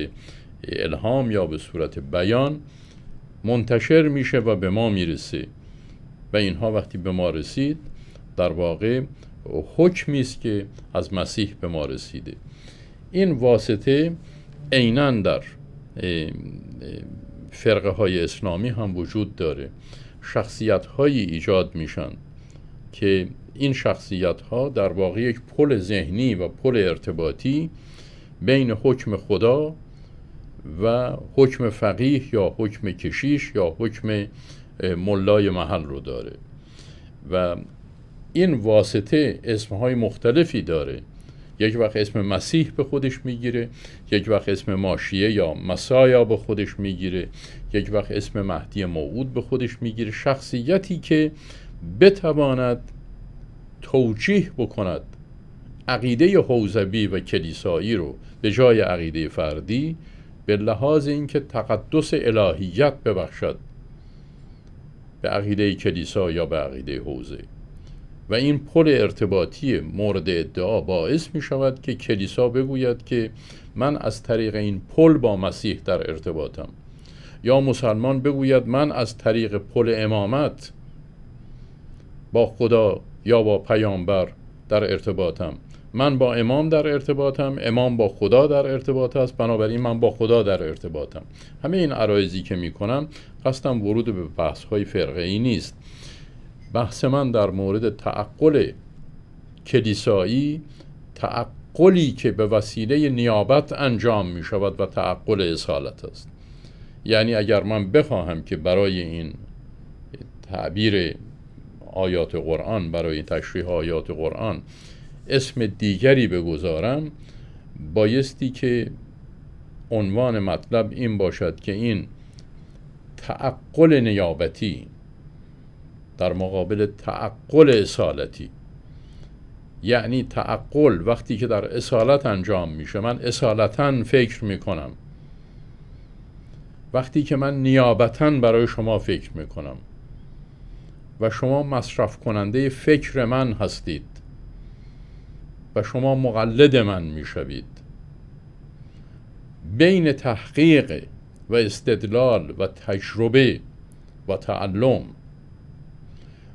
S1: الهام یا به صورت بیان منتشر میشه و به ما میرسه و اینها وقتی به ما رسید در واقع حکمی است که از مسیح به ما رسیده این واسطه عینا در فرقه های اسلامی هم وجود داره شخصیت هایی ایجاد میشن که این شخصیت ها در واقع یک پل ذهنی و پل ارتباطی بین حکم خدا و حکم فقیه یا حکم کشیش یا حکم ملای محل رو داره و این واسطه اسمهای مختلفی داره یک وقت اسم مسیح به خودش میگیره یک وقت اسم ماشیه یا مسایا به خودش میگیره یک وقت اسم مهدی موعود به خودش میگیره شخصیتی که بتواند توجیه بکند عقیده حوزبی و کلیسایی رو به جای عقیده فردی به لحاظ اینکه تقدس الهیت ببخشد به عقیده کلیسا یا به عقیده حوزه و این پل ارتباطی مورد ادعا باعث می شود که کلیسا بگوید که من از طریق این پل با مسیح در ارتباطم یا مسلمان بگوید من از طریق پل امامت با خدا یا با پیامبر در ارتباطم من با امام در ارتباطم امام با خدا در ارتباط است بنابراین من با خدا در ارتباطم همه این عرایزی که میکنم قصدم ورود به بحث های فرقه ای نیست بحث من در مورد تعقل کلیسایی تعقلی که به وسیله نیابت انجام می شود و تعقل اصالت است یعنی اگر من بخواهم که برای این تعبیر آیات قرآن برای تشریح آیات قرآن اسم دیگری بگذارم بایستی که عنوان مطلب این باشد که این تعقل نیابتی در مقابل تعقل اصالتی یعنی تعقل وقتی که در اصالت انجام میشه من اصالتا فکر میکنم وقتی که من نیابتا برای شما فکر میکنم و شما مصرف کننده فکر من هستید و شما مقلد من میشوید بین تحقیق و استدلال و تجربه و تعلم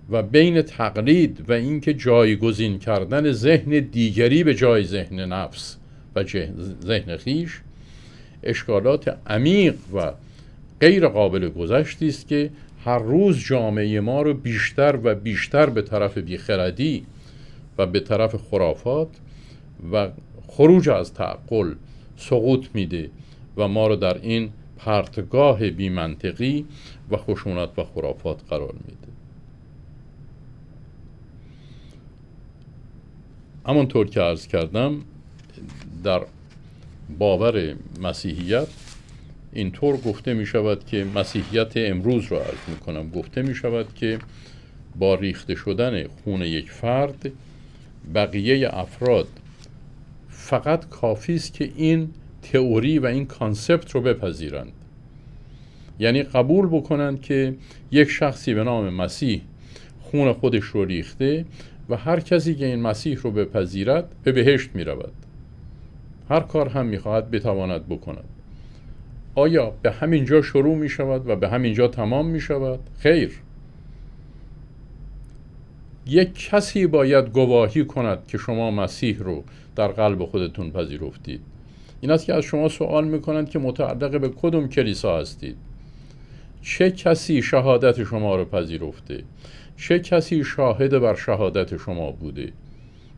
S1: و بین تقلید و اینکه جایگزین کردن ذهن دیگری به جای ذهن نفس و ذهن خیش اشکالات عمیق و غیر قابل گذشتی است که هر روز جامعه ما رو بیشتر و بیشتر به طرف بیخردی و به طرف خرافات و خروج از تعقل سقوط میده و ما رو در این پرتگاه بیمنطقی و خشونت و خرافات قرار میده همانطور که عرض کردم در باور مسیحیت اینطور گفته می شود که مسیحیت امروز را عرض می کنم گفته می شود که با ریخته شدن خون یک فرد بقیه افراد فقط کافی است که این تئوری و این کانسپت رو بپذیرند یعنی قبول بکنند که یک شخصی به نام مسیح خون خودش رو ریخته و هر کسی که این مسیح رو بپذیرد به بهشت می رود هر کار هم میخواهد بتواند بکند آیا به همین جا شروع می شود و به همین جا تمام می شود؟ خیر یک کسی باید گواهی کند که شما مسیح رو در قلب خودتون پذیرفتید این است که از شما سوال می کنند که متعلق به کدوم کلیسا هستید چه کسی شهادت شما رو پذیرفته چه کسی شاهد بر شهادت شما بوده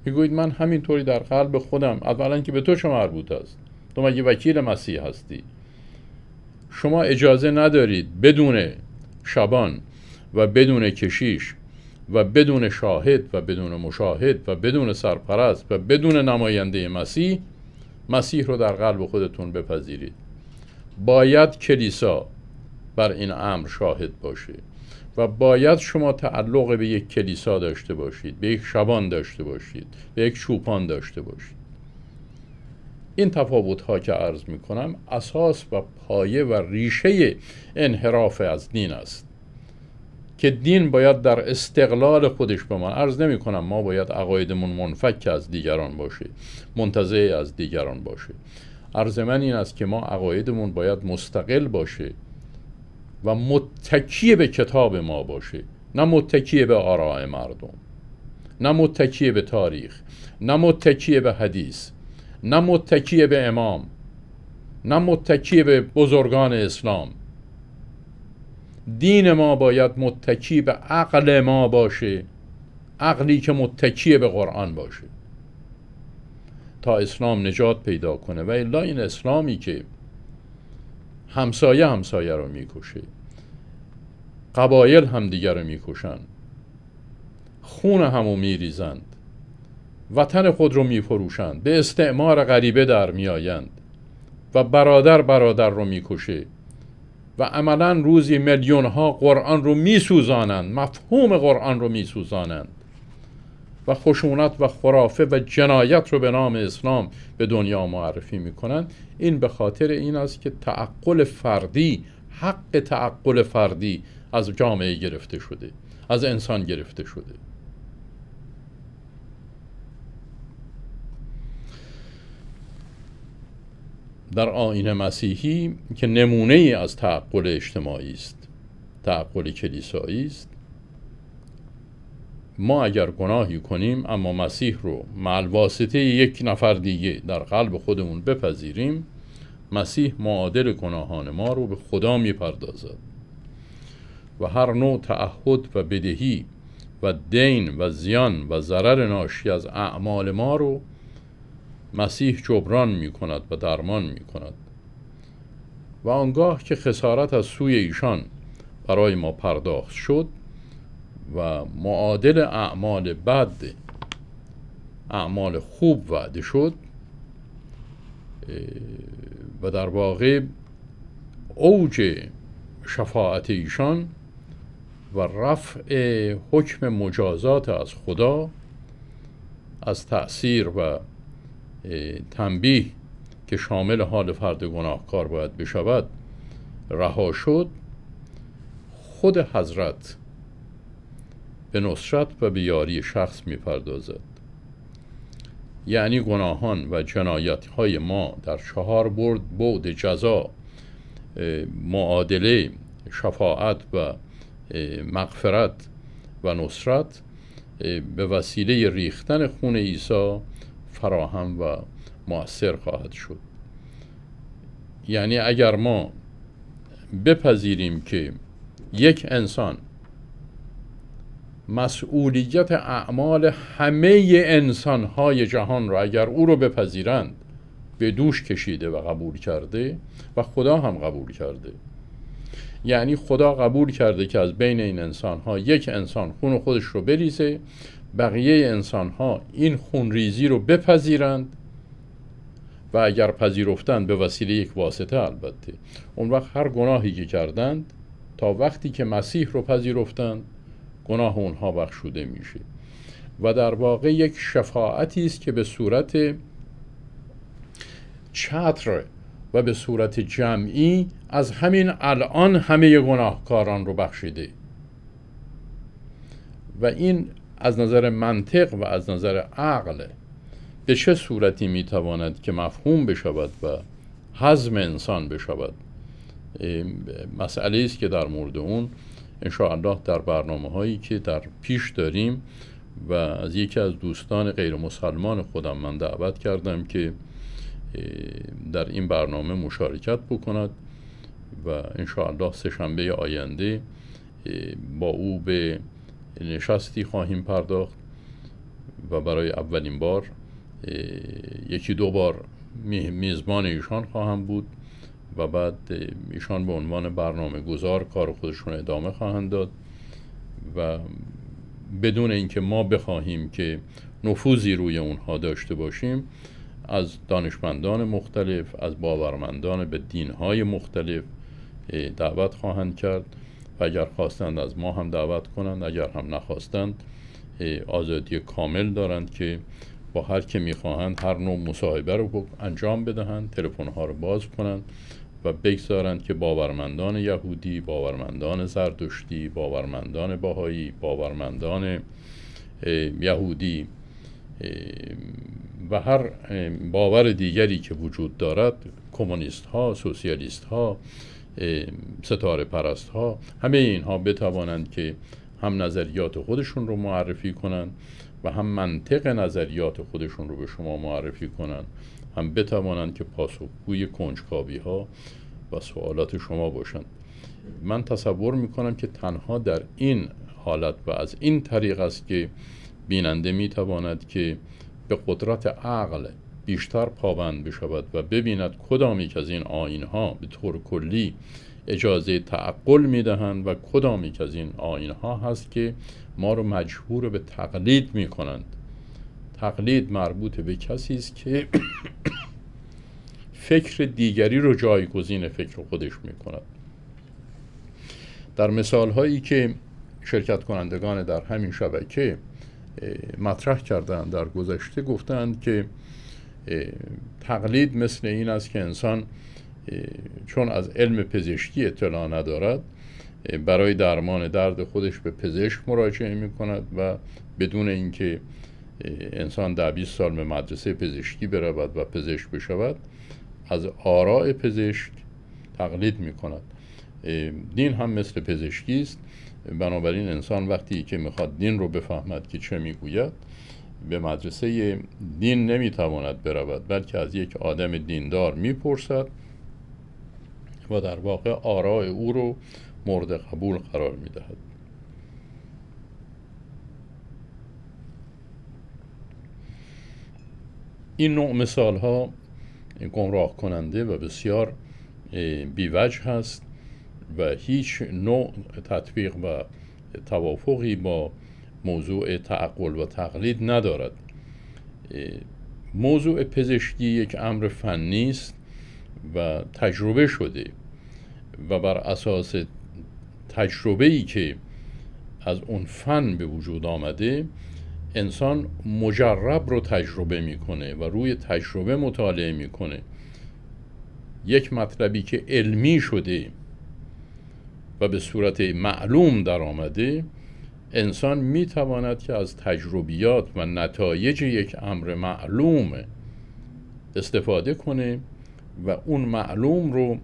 S1: میگویید من همینطوری در قلب خودم اولا که به تو چه مربوط است تو مگه وکیل مسیح هستی شما اجازه ندارید بدون شبان و بدون کشیش و بدون شاهد و بدون مشاهد و بدون سرپرست و بدون نماینده مسیح مسیح رو در قلب خودتون بپذیرید باید کلیسا بر این امر شاهد باشه و باید شما تعلق به یک کلیسا داشته باشید به یک شبان داشته باشید به یک چوپان داشته باشید این تفاوت ها که عرض می کنم اساس و پایه و ریشه انحراف از دین است که دین باید در استقلال خودش من عرض نمی کنم ما باید عقایدمون منفک از دیگران باشه منتظه از دیگران باشه عرض من این است که ما عقایدمون باید مستقل باشه و متکیه به کتاب ما باشه نه متکی به آراء مردم نه متکی به تاریخ نه متکی به حدیث نه متکی به امام نه متکی به بزرگان اسلام دین ما باید متکی به عقل ما باشه عقلی که متکی به قرآن باشه تا اسلام نجات پیدا کنه و الا این اسلامی که همسایه همسایه رو میکشه قبایل همدیگه رو میکشن خون همو میریزن وطن خود رو میفروشند به استعمار غریبه در میآیند و برادر برادر رو میکشه و عملا روزی میلیون ها قرآن رو میسوزانند مفهوم قرآن رو میسوزانند و خشونت و خرافه و جنایت رو به نام اسلام به دنیا معرفی میکنند این به خاطر این است که تعقل فردی حق تعقل فردی از جامعه گرفته شده از انسان گرفته شده در آین مسیحی که نمونه ای از تعقل اجتماعی است تعقل کلیسایی است ما اگر گناهی کنیم اما مسیح رو مال یک نفر دیگه در قلب خودمون بپذیریم مسیح معادل گناهان ما رو به خدا میپردازد و هر نوع تعهد و بدهی و دین و زیان و ضرر ناشی از اعمال ما رو مسیح جبران می کند و درمان می کند و آنگاه که خسارت از سوی ایشان برای ما پرداخت شد و معادل اعمال بد اعمال خوب وعده شد و در واقع اوج شفاعت ایشان و رفع حکم مجازات از خدا از تأثیر و تنبیه که شامل حال فرد گناهکار باید بشود رها شد خود حضرت به نصرت و به یاری شخص میپردازد یعنی گناهان و جنایت های ما در چهار برد بعد جزا معادله شفاعت و مغفرت و نصرت به وسیله ریختن خون عیسی فراهم و موثر خواهد شد یعنی اگر ما بپذیریم که یک انسان مسئولیت اعمال همه انسانهای جهان را اگر او را بپذیرند به دوش کشیده و قبول کرده و خدا هم قبول کرده یعنی خدا قبول کرده که از بین این انسانها یک انسان خون خودش رو بریزه بقیه انسان ها این خونریزی رو بپذیرند و اگر پذیرفتند به وسیله یک واسطه البته اون وقت هر گناهی که کردند تا وقتی که مسیح رو پذیرفتند گناه اونها بخشوده میشه و در واقع یک شفاعتی است که به صورت چتر و به صورت جمعی از همین الان همه گناهکاران رو بخشیده و این از نظر منطق و از نظر عقل به چه صورتی میتواند که مفهوم بشود و حزم انسان بشود مسئله است که در مورد اون انشاءالله در برنامه هایی که در پیش داریم و از یکی از دوستان غیر مسلمان خودم من دعوت کردم که در این برنامه مشارکت بکند و انشاءالله سهشنبه آینده با او به نشستی یعنی خواهیم پرداخت و برای اولین بار یکی دو بار میزبان ایشان خواهم بود و بعد ایشان به عنوان برنامه گذار کار خودشون ادامه خواهند داد و بدون اینکه ما بخواهیم که نفوذی روی اونها داشته باشیم از دانشمندان مختلف از باورمندان به دینهای مختلف دعوت خواهند کرد و اگر خواستند از ما هم دعوت کنند اگر هم نخواستند آزادی کامل دارند که با هر که میخواهند هر نوع مصاحبه رو انجام بدهند تلفن ها رو باز کنند و بگذارند که باورمندان یهودی باورمندان زردشتی باورمندان باهایی باورمندان یهودی و هر باور دیگری که وجود دارد کمونیست ها سوسیالیست ها ستاره پرست ها همه اینها بتوانند که هم نظریات خودشون رو معرفی کنند و هم منطق نظریات خودشون رو به شما معرفی کنند هم بتوانند که پاسخگوی کنجکاوی ها و سوالات شما باشند من تصور میکنم که تنها در این حالت و از این طریق است که بیننده میتواند که به قدرت عقل بیشتر پابند بشود و ببیند کدامی که از این آین ها به طور کلی اجازه تعقل میدهند و کدامی که از این آین ها هست که ما رو مجبور به تقلید می کنند تقلید مربوط به کسی است که فکر دیگری رو جایگزین فکر خودش می کند در مثال هایی که شرکت کنندگان در همین شبکه مطرح کردند در گذشته گفتند که تقلید مثل این است که انسان چون از علم پزشکی اطلاع ندارد برای درمان درد خودش به پزشک مراجعه می کند و بدون اینکه انسان در 20 سال به مدرسه پزشکی برود و پزشک بشود از آراء پزشک تقلید می کند دین هم مثل پزشکی است بنابراین انسان وقتی که میخواد دین رو بفهمد که چه میگوید به مدرسه دین نمیتواند برود بلکه از یک آدم دیندار میپرسد و در واقع آراء او رو مورد قبول قرار میدهد این نوع مثال ها گمراه کننده و بسیار بیوجه هست و هیچ نوع تطبیق و توافقی با موضوع تعقل و تقلید ندارد موضوع پزشکی یک امر فنی است و تجربه شده و بر اساس تجربه ای که از اون فن به وجود آمده انسان مجرب رو تجربه میکنه و روی تجربه مطالعه میکنه یک مطلبی که علمی شده و به صورت معلوم در آمده انسان می تواند که از تجربیات و نتایج یک امر معلوم استفاده کنه و اون معلوم رو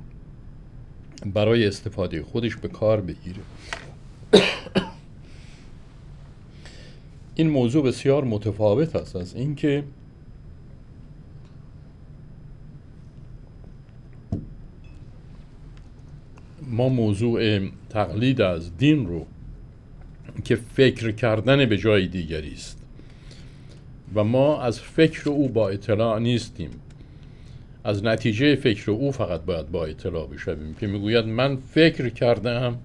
S1: برای استفاده خودش به کار بگیره این موضوع بسیار متفاوت است از اینکه ما موضوع تقلید از دین رو که فکر کردن به جای دیگری است و ما از فکر او با اطلاع نیستیم از نتیجه فکر او فقط باید با اطلاع بشویم که میگوید من فکر کردم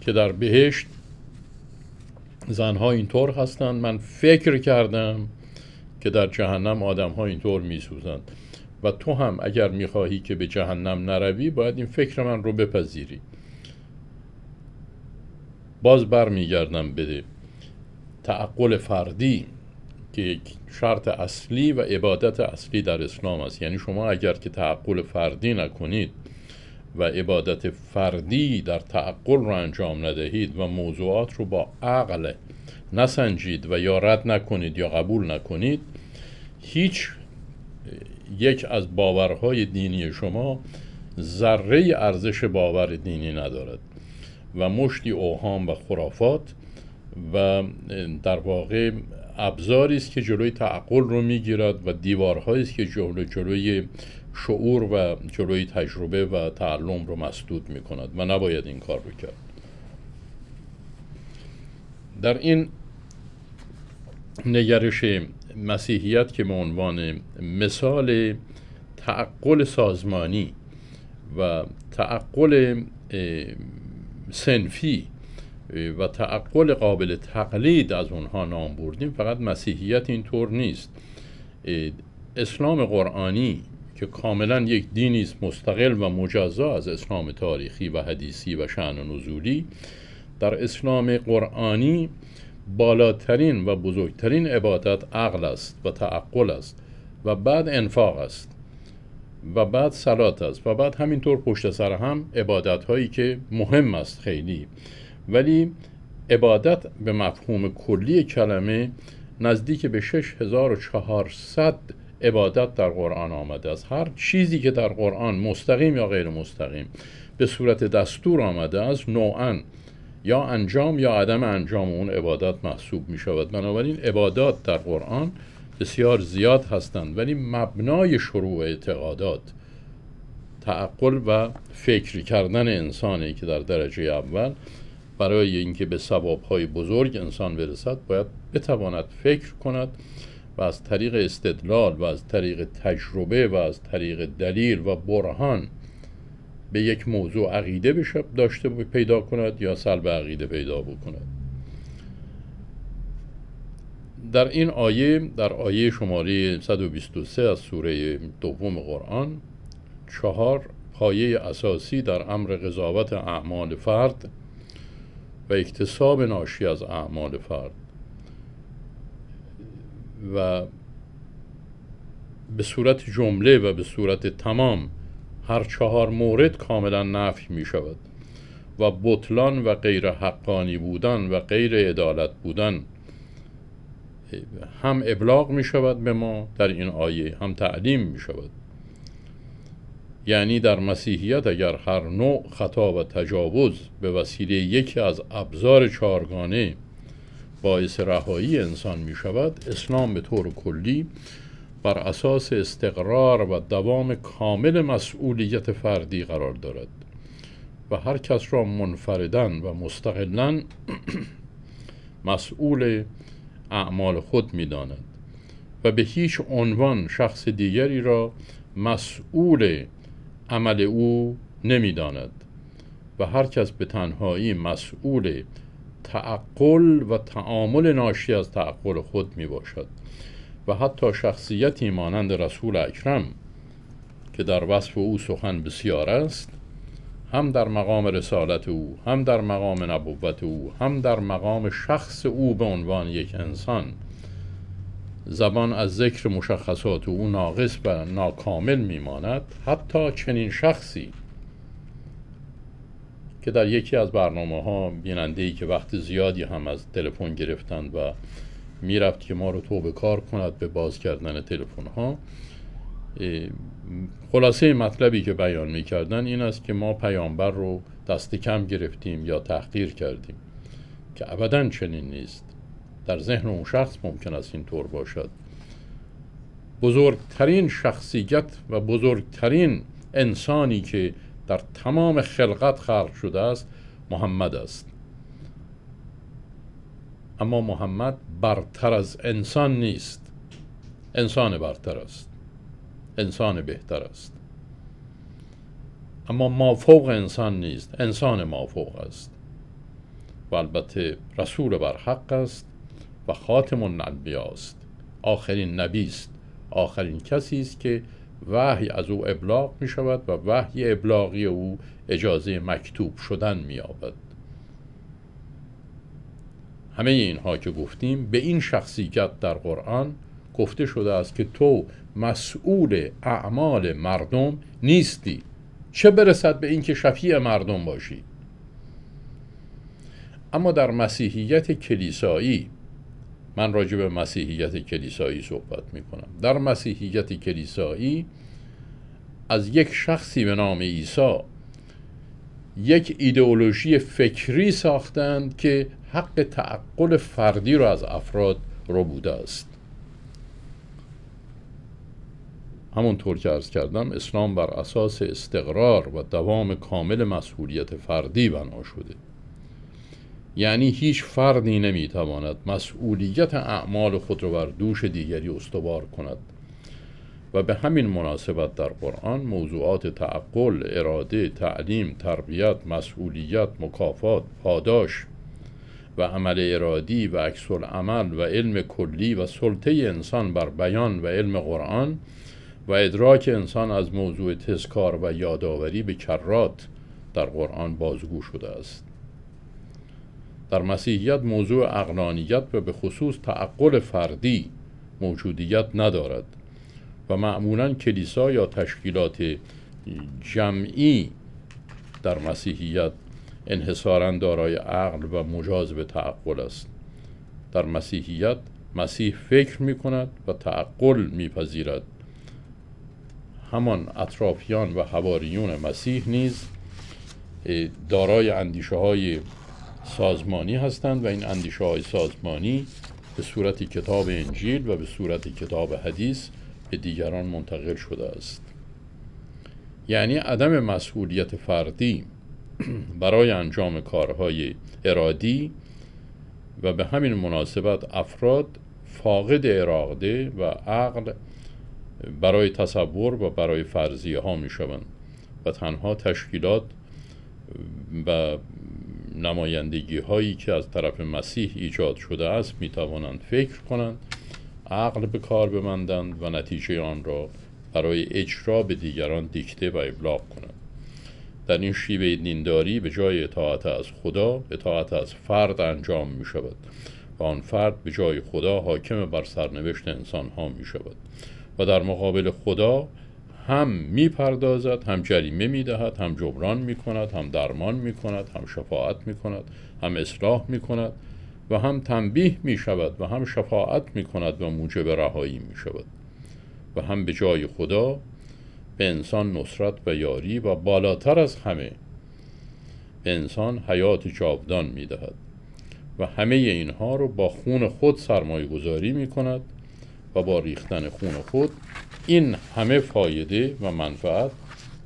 S1: که در بهشت زنها اینطور هستند من فکر کردم که در جهنم آدم ها اینطور میسوزند و تو هم اگر میخواهی که به جهنم نروی باید این فکر من رو بپذیری باز برمیگردم به تعقل فردی که یک شرط اصلی و عبادت اصلی در اسلام است یعنی شما اگر که تعقل فردی نکنید و عبادت فردی در تعقل را انجام ندهید و موضوعات رو با عقل نسنجید و یا رد نکنید یا قبول نکنید هیچ یک از باورهای دینی شما ذره ارزش باور دینی ندارد و مشتی اوهام و خرافات و در واقع ابزاری است که جلوی تعقل رو میگیرد و دیوارهایی است که جلو جلوی شعور و جلوی تجربه و تعلم رو مسدود می کند و نباید این کار رو کرد در این نگرش مسیحیت که به عنوان مثال تعقل سازمانی و تعقل سنفی و تعقل قابل تقلید از اونها نام بردیم فقط مسیحیت اینطور نیست اسلام قرآنی که کاملا یک دینی است مستقل و مجزا از اسلام تاریخی و حدیثی و شعن و نزولی در اسلام قرآنی بالاترین و بزرگترین عبادت عقل است و تعقل است و بعد انفاق است و بعد سلات است و بعد همینطور پشت سر هم عبادت هایی که مهم است خیلی ولی عبادت به مفهوم کلی کلمه نزدیک به 6400 عبادت در قرآن آمده است هر چیزی که در قرآن مستقیم یا غیر مستقیم به صورت دستور آمده است نوعا یا انجام یا عدم انجام اون عبادت محسوب می شود بنابراین عبادات در قرآن بسیار زیاد هستند ولی مبنای شروع اعتقادات تعقل و فکر کردن انسانی که در درجه اول برای اینکه به ثوابهای بزرگ انسان برسد باید بتواند فکر کند و از طریق استدلال و از طریق تجربه و از طریق دلیل و برهان به یک موضوع عقیده بشه داشته پیدا کند یا سلب عقیده پیدا بکند در این آیه در آیه شماره 123 از سوره دوم قرآن چهار پایه اساسی در امر قضاوت اعمال فرد و اکتساب ناشی از اعمال فرد و به صورت جمله و به صورت تمام هر چهار مورد کاملا نفی می شود و بطلان و غیر حقانی بودن و غیر عدالت بودن هم ابلاغ می شود به ما در این آیه هم تعلیم می شود یعنی در مسیحیت اگر هر نوع خطا و تجاوز به وسیله یکی از ابزار چارگانه باعث رهایی انسان می شود اسلام به طور کلی بر اساس استقرار و دوام کامل مسئولیت فردی قرار دارد و هر کس را منفردن و مستقلا مسئول اعمال خود میداند و به هیچ عنوان شخص دیگری را مسئول عمل او داند و هر کس به تنهایی مسئول تعقل و تعامل ناشی از تعقل خود می باشد و حتی شخصیتی مانند رسول اکرم که در وصف او سخن بسیار است هم در مقام رسالت او هم در مقام نبوت او هم در مقام شخص او به عنوان یک انسان زبان از ذکر مشخصات او ناقص و ناکامل میماند حتی چنین شخصی که در یکی از برنامه ها بیننده ای که وقت زیادی هم از تلفن گرفتند و میرفت که ما رو توبه کار کند به باز کردن تلفن ها خلاصه مطلبی که بیان کردن این است که ما پیامبر رو دست کم گرفتیم یا تحقیر کردیم که ابدا چنین نیست در ذهن اون شخص ممکن است اینطور باشد بزرگترین شخصیت و بزرگترین انسانی که در تمام خلقت خلق شده است محمد است اما محمد برتر از انسان نیست انسان برتر است انسان بهتر است اما ما انسان نیست انسان ما است و البته رسول بر حق است و خاتم النبی است آخرین نبی است آخرین کسی است که وحی از او ابلاغ می شود و وحی ابلاغی او اجازه مکتوب شدن می یابد همه اینها که گفتیم به این شخصیت در قرآن گفته شده است که تو مسئول اعمال مردم نیستی چه برسد به اینکه شفیع مردم باشی اما در مسیحیت کلیسایی من راجع به مسیحیت کلیسایی صحبت می کنم در مسیحیت کلیسایی از یک شخصی به نام عیسی یک ایدئولوژی فکری ساختند که حق تعقل فردی را از افراد رو بوده است همونطور که ارز کردم اسلام بر اساس استقرار و دوام کامل مسئولیت فردی بنا شده یعنی هیچ فردی نمیتواند مسئولیت اعمال خود را بر دوش دیگری استوار کند و به همین مناسبت در قرآن موضوعات تعقل، اراده، تعلیم، تربیت، مسئولیت، مکافات، پاداش و عمل ارادی و عکس عمل و علم کلی و سلطه انسان بر بیان و علم قرآن و ادراک انسان از موضوع تذکار و یادآوری به کرات در قرآن بازگو شده است در مسیحیت موضوع اقلانیت و به خصوص تعقل فردی موجودیت ندارد و معمولا کلیسا یا تشکیلات جمعی در مسیحیت انحصارا دارای عقل و مجاز به تعقل است در مسیحیت مسیح فکر می کند و تعقل میپذیرد همان اطرافیان و حواریون مسیح نیز دارای اندیشه های سازمانی هستند و این اندیشه های سازمانی به صورت کتاب انجیل و به صورت کتاب حدیث به دیگران منتقل شده است یعنی عدم مسئولیت فردی برای انجام کارهای ارادی و به همین مناسبت افراد فاقد اراده و عقل برای تصور و برای فرضیه ها می شوند و تنها تشکیلات و نمایندگی هایی که از طرف مسیح ایجاد شده است می توانند فکر کنند عقل به کار بمندند و نتیجه آن را برای اجرا به دیگران دیکته و ابلاغ کنند در این شیوه دینداری به جای اطاعت از خدا اطاعت از فرد انجام می شود و آن فرد به جای خدا حاکم بر سرنوشت انسان ها می شود و در مقابل خدا هم میپردازد هم جریمه میدهد هم جبران میکند هم درمان میکند هم شفاعت میکند هم اصلاح میکند و هم تنبیه میشود و هم شفاعت میکند و موجب رهایی میشود و هم به جای خدا به انسان نصرت و یاری و بالاتر از همه به انسان حیات جاودان میدهد و همه اینها رو با خون خود سرمایه گذاری می کند با ریختن خون خود این همه فایده و منفعت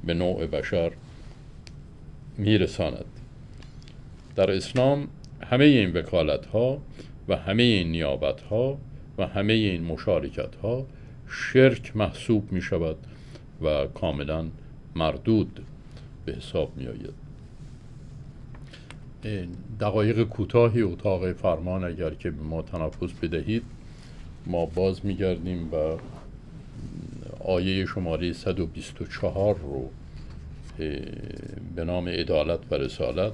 S1: به نوع بشر میرساند در اسلام همه این وکالت ها و همه این نیابت ها و همه این مشارکت ها شرک محسوب می شود و کاملا مردود به حساب می آید دقایق کوتاهی اتاق فرمان اگر که به ما تنفس بدهید ما باز میگردیم و آیه شماره 124 رو به نام عدالت و رسالت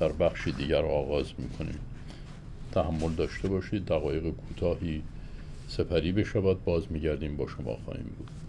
S1: در بخش دیگر آغاز میکنیم تحمل داشته باشید دقایق کوتاهی سپری بشود باز میگردیم با شما خواهیم بود